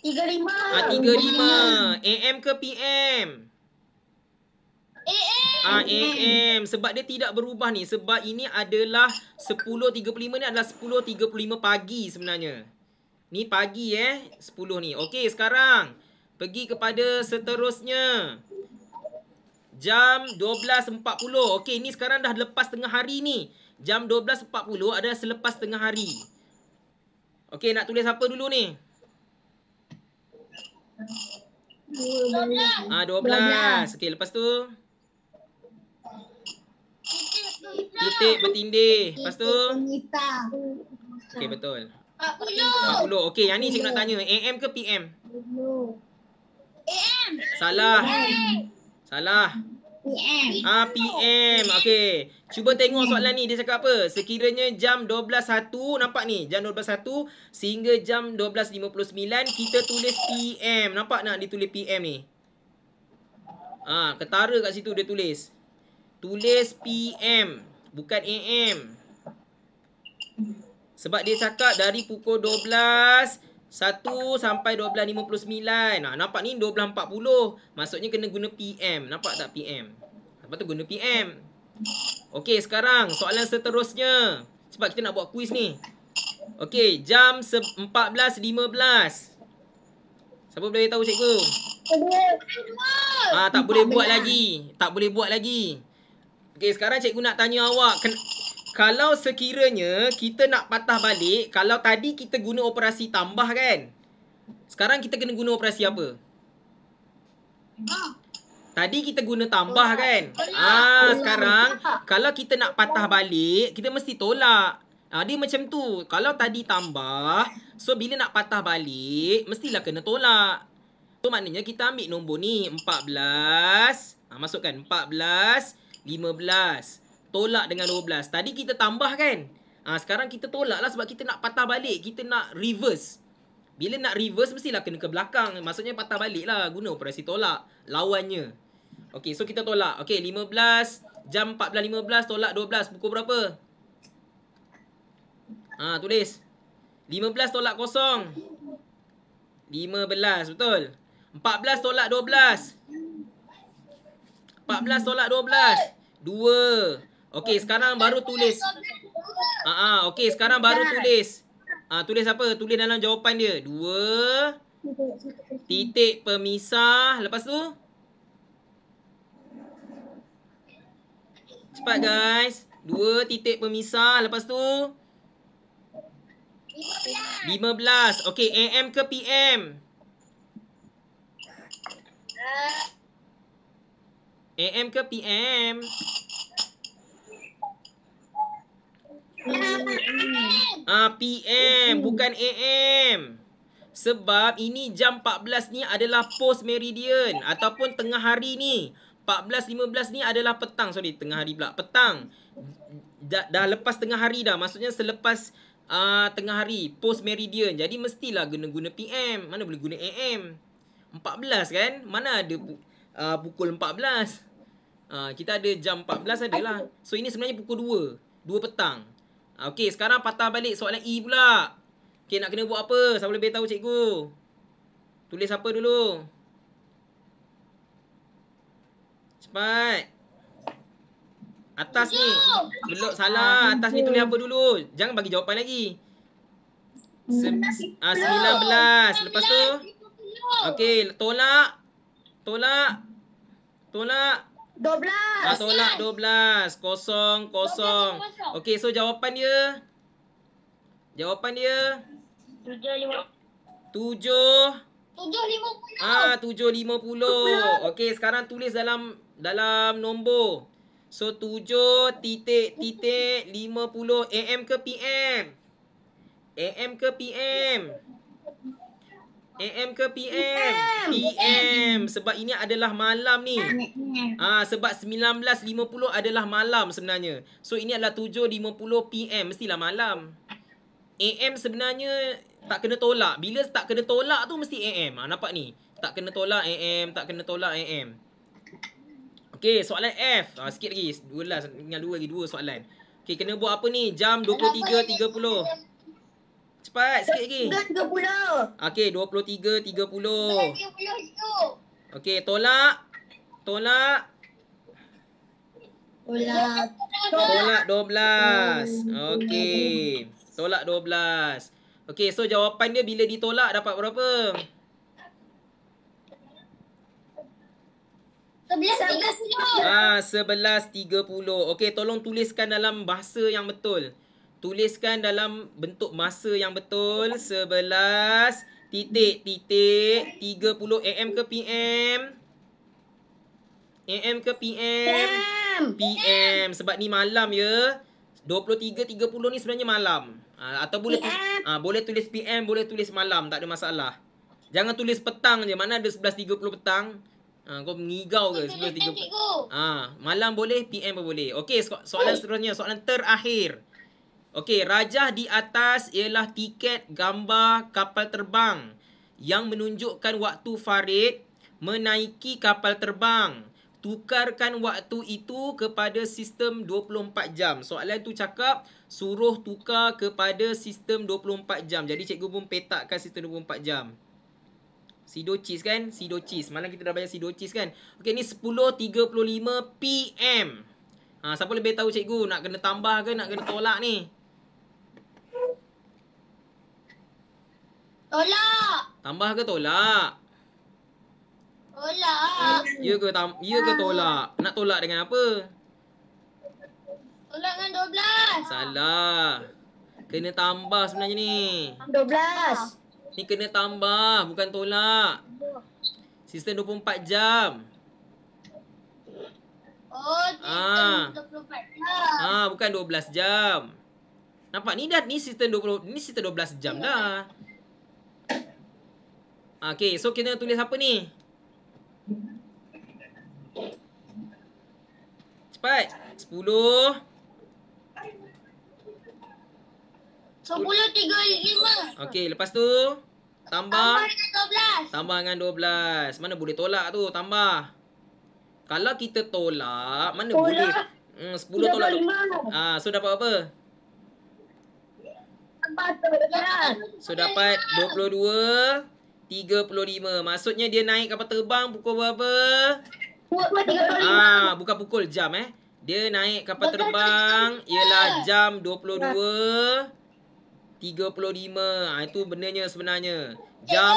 tiga lima. Ah, tiga lima. AM ke PM? AM. Ah, AM. Sebab dia tidak berubah ni. Sebab ini adalah 10.35 ni adalah 10.35 pagi sebenarnya. Ni pagi eh. 10 ni. Okey, sekarang. Pergi kepada seterusnya. Seterusnya jam 12.40. Okey, ni sekarang dah lepas tengah hari ni. Jam 12.40 ada selepas tengah hari. Okey, nak tulis apa dulu ni? Ah, 12. Okey, lepas tu? Titik bertindih. Lepas tu? Okey, betul. 40. Okey, yang ni cikgu nak tanya. AM ke PM? AM. Salah. Salah. PM. Ah PM. Okey. Cuba tengok soalan ni dia cakap apa? Sekiranya jam 12:01 nampak ni, jam 12:01 sehingga jam 12.59 kita tulis PM. Nampak tak ditulis PM ni? Ah, ketara kat situ dia tulis. Tulis PM, bukan AM. Sebab dia cakap dari pukul 12 satu sampai 12.59 nah, Nampak ni 12.40 Maksudnya kena guna PM Nampak tak PM? Lepas tu guna PM Okey sekarang soalan seterusnya Sebab kita nak buat kuis ni Okey jam 14.15 Siapa boleh tahu cikgu? Ah, tak boleh buat lagi Tak boleh buat lagi Okey sekarang cikgu nak tanya awak kalau sekiranya kita nak patah balik, kalau tadi kita guna operasi tambah kan? Sekarang kita kena guna operasi apa? Tadi kita guna tambah kan? Ah, sekarang kalau kita nak patah balik, kita mesti tolak. Ah, dia macam tu. Kalau tadi tambah, so bila nak patah balik, mestilah kena tolak. So maknanya kita ambil nombor ni 14, ah masukkan 14, 15 tolak dengan 12. Tadi kita tambah kan? Ha, sekarang kita tolak lah sebab kita nak patah balik. Kita nak reverse. Bila nak reverse, mestilah kena ke belakang. Maksudnya patah balik lah. Guna operasi tolak. Lawannya. Okay, so kita tolak. Okay, 15. Jam 14.15, tolak 12. Pukul berapa? Ha, tulis. 15 tolak kosong. 15, betul. 14 tolak 12. 14 tolak 12. 2. Okey, sekarang baru tulis. Ha ah, okey, sekarang baru tulis. Ah, tulis apa? Tulis dalam jawapan dia. Dua titik pemisah. Lepas tu Cepat guys. Dua titik pemisah. Lepas tu 15. Okey, AM ke PM? AM ke PM? Uh. Ah PM bukan AM. Sebab ini jam 14 ni adalah post meridian ataupun tengah hari ni. 14 15 ni adalah petang sorry tengah hari pula petang. Dah, dah lepas tengah hari dah maksudnya selepas uh, tengah hari post meridian. Jadi mestilah guna guna PM. Mana boleh guna AM? 14 kan? Mana ada uh, pukul 14? Uh, ah, kita ada jam 14 adalah. So ini sebenarnya pukul 2. 2 petang. Ah, okay, sekarang patah balik soalan E pula. Okay nak kena buat apa? Siapa lebih tahu cikgu? Tulis apa dulu? Cepat. Atas ni. Belok salah. Atas ni tulis apa dulu? Jangan bagi jawapan lagi. Se ah, 19. Lepas tu. Okay. tolak. Tolak. Tolak. 12. Tak tolak belas Kosong, kosong. Okey, so jawapan dia. Jawapan dia. 7. 7. 7. 50. Ah, puluh. Okey, sekarang tulis dalam dalam nombor. So, 7 titik titik lima puluh AM ke PM? AM ke PM? AM ke PM? PM. PM. Sebab ini adalah malam ni. Ah, ha, sebab 19.50 adalah malam sebenarnya. So ini adalah 7.50 PM. Mestilah malam. AM sebenarnya tak kena tolak. Bila tak kena tolak tu mesti AM. Ha, ah, nampak ni? Tak kena tolak AM. Tak kena tolak AM. Okay, soalan F. Ha, sikit lagi. Dua lagi. Dua lagi. Dua soalan. Okay, kena buat apa ni? Jam 23.30. Cepat sikit lagi. 30. Okey, 23, 30. 30. Okey, tolak. Tolak. Tolak. Tolak 12. Hmm, Okey. Tolak 12. Okey, so jawapan dia bila ditolak dapat berapa? 11. 11.30. Ah, 11.30. Okey, tolong tuliskan dalam bahasa yang betul. Tuliskan dalam bentuk masa yang betul 11 titik titik 30 AM ke PM? AM ke PM? PM. PM. Sebab ni malam ya. 23.30 ni sebenarnya malam. Ha, atau boleh tu, ha, boleh tulis PM, boleh tulis malam. Tak ada masalah. Jangan tulis petang je. Mana ada 11.30 petang. Ha, kau mengigau ke 11.30? Ha, malam boleh, PM pun boleh. Okey, so soalan seterusnya. Soalan Terakhir. Okey, rajah di atas ialah tiket gambar kapal terbang yang menunjukkan waktu Farid menaiki kapal terbang. Tukarkan waktu itu kepada sistem 24 jam. Soalan tu cakap suruh tukar kepada sistem 24 jam. Jadi cikgu pun petakkan sistem 24 jam. Sidocis kan? Sidocis. Malam kita dah banyak sidocis kan? Okey ni 10.35 PM. Ha, siapa lebih tahu cikgu nak kena tambah ke nak kena tolak ni? Tolak. Tambah ke tolak? Tolak. Ya ke tam ya ke tolak? Nak tolak dengan apa? Tolak dengan 12. Salah. Kena tambah sebenarnya ni. 12. Ni kena tambah bukan tolak. Sistem 24 jam. Oh, sistem ha. Ah. 24 jam. Ah, ha, bukan 12 jam. Nampak ni dah ni sistem 20 ni sistem 12 jam dah. Ah, okay, so kita tulis apa ni? Cepat. sepuluh, sepuluh tiga lima. Okay, lepas tu. Tambah. Tambah dengan 12. Tambah Mana boleh tolak tu? Tambah. Kalau kita tolak, mana tolak. boleh? Hmm, 10 tolak. 5. Ah, so dapat apa? Dapat 12. So dapat dua puluh dua. 35. Maksudnya dia naik kapal terbang pukul berapa? Pukul 35. Ah, bukan pukul jam eh. Dia naik kapal terbang ialah jam 22.35. Ah, itu benarnya sebenarnya. Eh, jam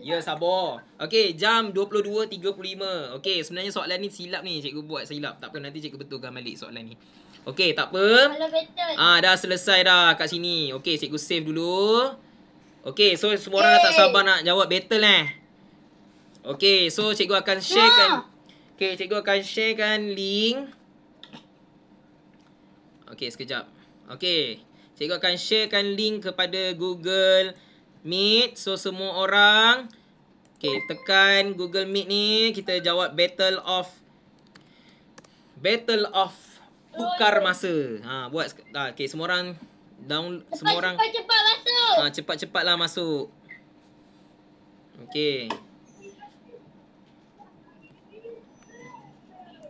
Ya sabar. Okey, jam 22.35. Okey, sebenarnya soalan ni silap ni cikgu buat silap. Tak apa nanti cikgu betulkan balik soalan ni. Okey, tak apa. Ah, dah selesai dah kat sini. Okey, cikgu save dulu. Okay, so semua orang Yay. tak sabar nak jawab battle eh. Okay, so cikgu akan sharekan. kan. Okay, cikgu akan sharekan link. Okay, sekejap. Okay, cikgu akan sharekan link kepada Google Meet. So, semua orang. Okay, tekan Google Meet ni. Kita jawab battle of. Battle of tukar masa. Ha, buat. Ha, okay, semua orang down cepat, semua orang. Cepat cepat masuk. Ah, cepat cepat lah masuk. Okey.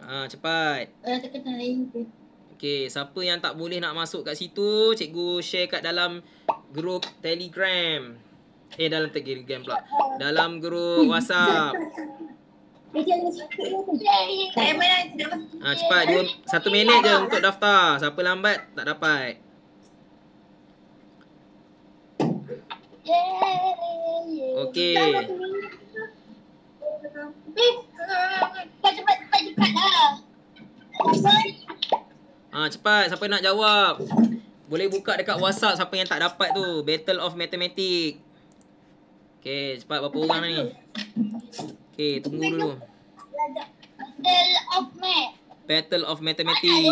Ah, cepat. Ah, okey, siapa yang tak boleh nak masuk kat situ, cikgu share kat dalam grup Telegram. Eh, dalam Telegram pula. Dalam grup WhatsApp. Ya, ya, ya. Eh, ah, cepat, dua, satu minit je untuk daftar. Siapa lambat, tak dapat. Okey. Ha, cepat. Siapa nak jawab? Boleh buka dekat WhatsApp siapa yang tak dapat tu. Battle of Mathematics. Okay, cepat berapa orang ni? Okey, tunggu dulu. Battle of Math. Battle of Mathematics.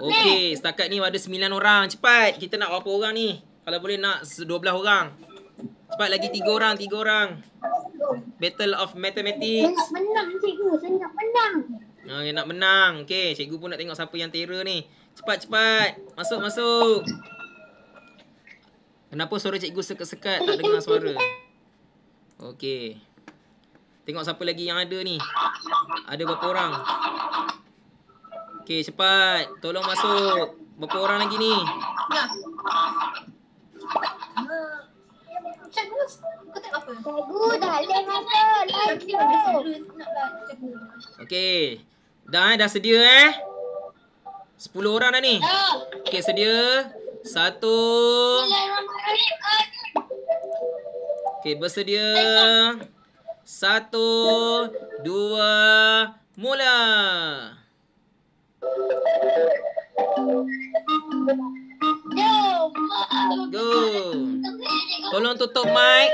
Okey, setakat ni ada 9 orang. Cepat, kita nak berapa orang ni? Kalau boleh nak 12 orang. Cepat lagi 3 orang, 3 orang. Battle of Mathematics. Menang cikgu, saya nak menang. Okay, ah, nak menang. Okey, cikgu pun nak tengok siapa yang terror ni. Cepat, cepat. Masuk, masuk. Kenapa suara cikgu sekat-sekat tak dengar suara? Okey. Tengok siapa lagi yang ada ni. Ada berapa orang? Okay, cepat. Tolong masuk. Berapa orang lagi ni? Ya. Cikgu, kau dah lain Dah eh? dah sedia eh? Sepuluh orang dah ni? Okay, Okey, sedia. Satu. Okay, bersedia. Okey. Satu, dua, mula. Go. Tolong tutup mic.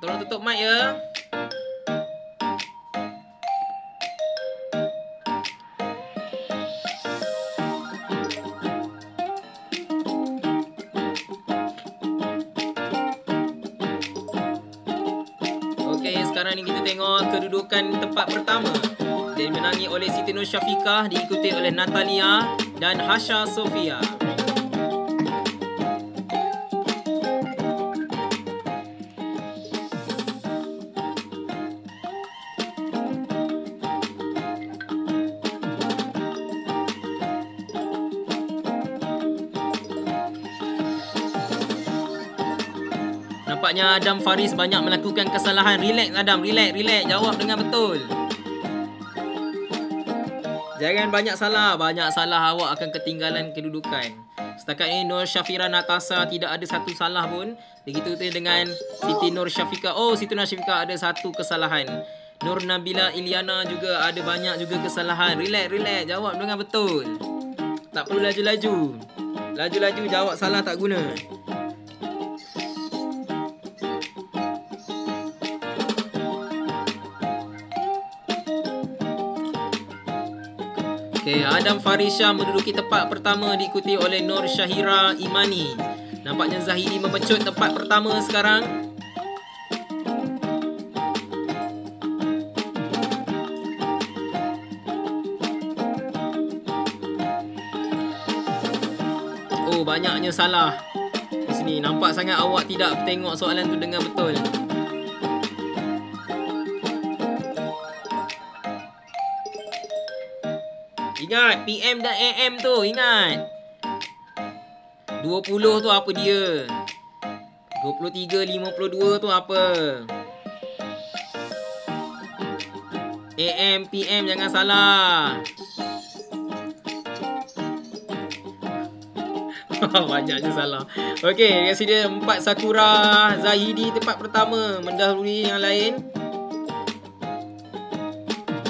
Tolong tutup mic ya. kedudukan tempat pertama dimenangi oleh Siti Nur Syafiqah diikuti oleh Natalia dan Hasha Sofia. Sebenarnya Adam Faris banyak melakukan kesalahan. Relax Adam, relax, relax. Jawab dengan betul. Jangan banyak salah. Banyak salah awak akan ketinggalan kedudukan. Setakat ini Nur Syafira Natasa tidak ada satu salah pun. Begitu dengan Siti Nur Syafika. Oh, Siti Nur Syafika ada satu kesalahan. Nur Nabila Iliana juga ada banyak juga kesalahan. Relax, relax. Jawab dengan betul. Tak perlu laju-laju. Laju-laju jawab salah tak guna. Okey, Adam Farisha menduduki tempat pertama diikuti oleh Nur Shahira Imani. Nampaknya Zahidi memecut tempat pertama sekarang. Oh, banyaknya salah. Di sini nampak sangat awak tidak tengok soalan tu dengan betul. Ingat PM dan AM tu ingat 20 tu apa dia 23, 52 tu apa AM, PM jangan salah Banyak je salah Okay, resident empat Sakura Zahidi tempat pertama Mendahului yang lain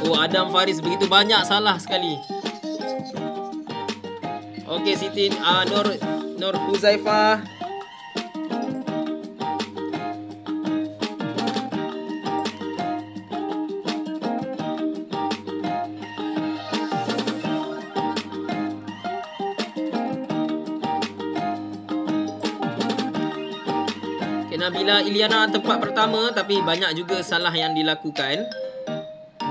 Oh, Adam Faris begitu banyak salah sekali Okey Siti uh, Nur Nur Huzaifah. Nabila Iliana tempat pertama tapi banyak juga salah yang dilakukan.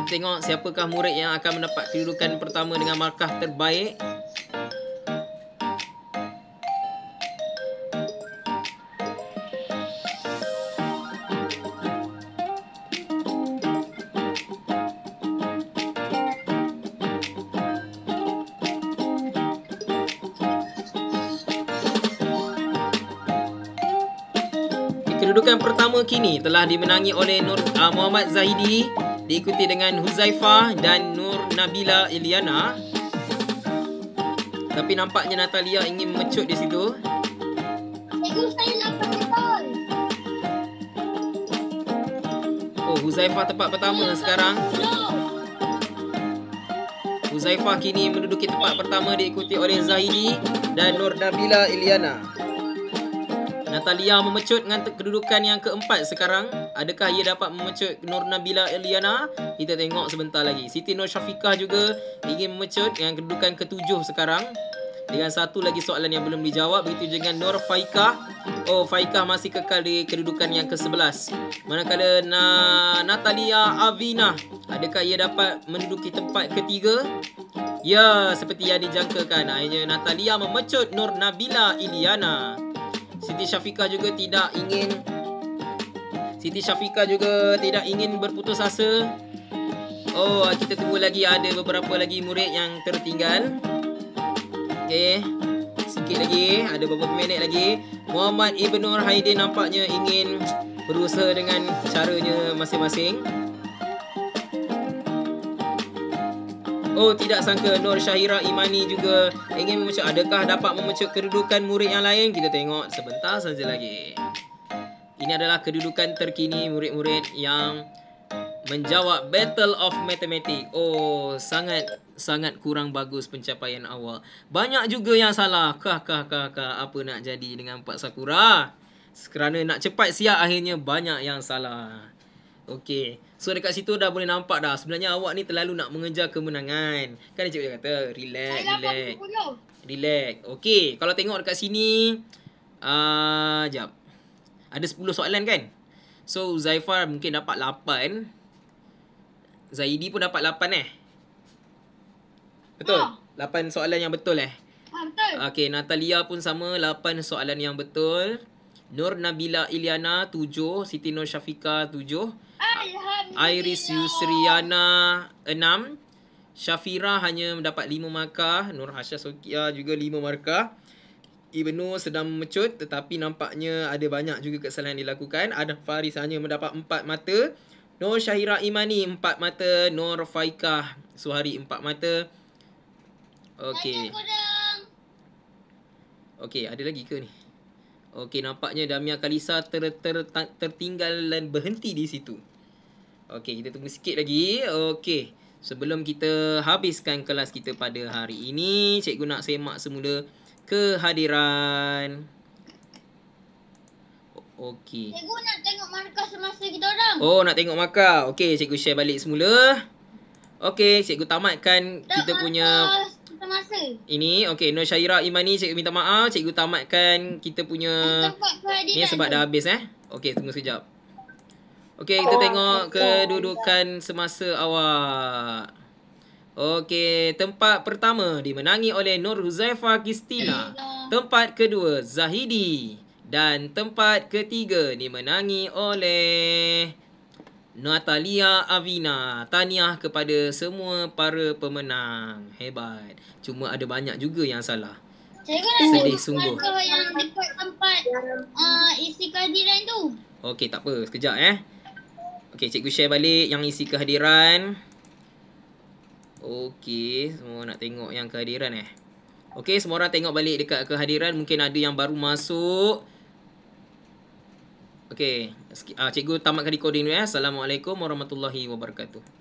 Tengok siapakah murid yang akan mendapat kedudukan pertama dengan markah terbaik. ini telah dimenangi oleh Nur uh, Muhammad Zahidi diikuti dengan Huzaifah dan Nur Nabila Iliana. Tapi nampaknya Natalia ingin mecut di situ. Cikgu saya lambat sekali. Oh, Huzaifah tempat pertama sekarang. Huzaifah kini menduduki tempat pertama diikuti oleh Zahidi dan Nur Nabila Iliana. Natalia memecut dengan kedudukan yang keempat sekarang. Adakah ia dapat memecut Nur Nabila Eliana? Kita tengok sebentar lagi. Siti Nur Syafiqah juga ingin memecut dengan kedudukan ketujuh sekarang. Dengan satu lagi soalan yang belum dijawab Begitu dengan Nur Faikah Oh Faikah masih kekal di kedudukan yang ke-11 Manakala Na Natalia Avina Adakah ia dapat menduduki tempat ketiga? Ya seperti yang dijangkakan Akhirnya Natalia memecut Nur Nabila Iliana Siti Syafiqah juga tidak ingin Siti Syafiqah juga tidak ingin berputus asa Oh, kita tunggu lagi ada beberapa lagi murid yang tertinggal Okay Sikit lagi, ada beberapa minit lagi Muhammad Ibn Nur nampaknya ingin berusaha dengan caranya masing-masing Oh tidak sangka Nur Syahira Imani juga ingin memecah. Adakah dapat memecah kedudukan murid yang lain? Kita tengok sebentar saja lagi Ini adalah kedudukan terkini murid-murid yang menjawab Battle of Mathematics Oh sangat sangat kurang bagus pencapaian awal Banyak juga yang salah Kah kah kah kah apa nak jadi dengan Pak Sakura? Kerana nak cepat siap akhirnya banyak yang salah Okey. So dekat situ dah boleh nampak dah sebenarnya awak ni terlalu nak mengejar kemenangan. Kan dia cakap dia kata relax, Saya relax. Relax. Okey, kalau tengok dekat sini a uh, jap. Ada 10 soalan kan? So Zaifar mungkin dapat 8. Zaidi pun dapat 8 eh. Betul. Ha. Ah. 8 soalan yang betul eh. Ha, betul. Okey, Natalia pun sama 8 soalan yang betul. Nur Nabila Iliana 7, Siti Nur Syafika Iris Yusriana 6 Syafira hanya mendapat 5 markah Nur Hasya Sokia juga 5 markah Ibnu sedang mecut tetapi nampaknya ada banyak juga kesalahan dilakukan Ada Faris hanya mendapat 4 mata Nur Syahira Imani 4 mata Nur Faikah Suhari 4 mata Okey. Okey, ada lagi ke ni? Okey, nampaknya Damia Kalisa ter, ter, ter, tertinggal dan berhenti di situ. Okey, kita tunggu sikit lagi. Okey. Sebelum kita habiskan kelas kita pada hari ini, cikgu nak semak semula kehadiran. Okey. Cikgu nak tengok markah semasa kita orang. Oh, nak tengok markah. Okey, cikgu share balik semula. Okey, cikgu tamatkan Tuk kita punya semasa. Ini okey, Nur Syaira Imani, cikgu minta maaf, cikgu tamatkan kita punya Ini sebab dah habis eh. Okey, tunggu sekejap. Okey, kita oh, tengok okay. kedudukan semasa awak. Okey, tempat pertama dimenangi oleh Nur Huzaifa Kistina. Tempat kedua Zahidi dan tempat ketiga dimenangi oleh Natalia Avina. Tahniah kepada semua para pemenang. Hebat. Cuma ada banyak juga yang salah. Cikgu kan Sedih sungguh. Cikgu yang dekat tempat uh, isi kehadiran tu. Okey, tak apa. Sekejap eh. Okey, cikgu share balik yang isi kehadiran. Okay, semua nak tengok yang kehadiran eh. Okay, semua orang tengok balik dekat kehadiran. Mungkin ada yang baru masuk. Okay, ah, cikgu tamatkan recording dulu ya. Assalamualaikum warahmatullahi wabarakatuh.